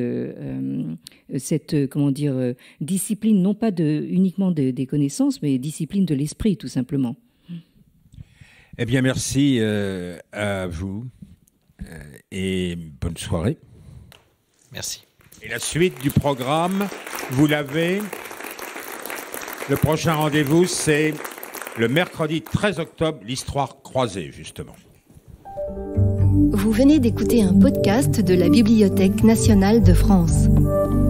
cette comment dire, discipline, non pas de, uniquement des connaissances, mais discipline de l'esprit, tout simplement. Eh bien, merci à vous et bonne soirée. Merci. Et la suite du programme, vous l'avez le prochain rendez-vous, c'est le mercredi 13 octobre, l'histoire croisée, justement. Vous venez d'écouter un podcast de la Bibliothèque nationale de France.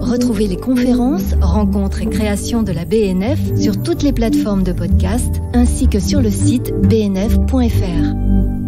Retrouvez les conférences, rencontres et créations de la BNF sur toutes les plateformes de podcast ainsi que sur le site bnf.fr.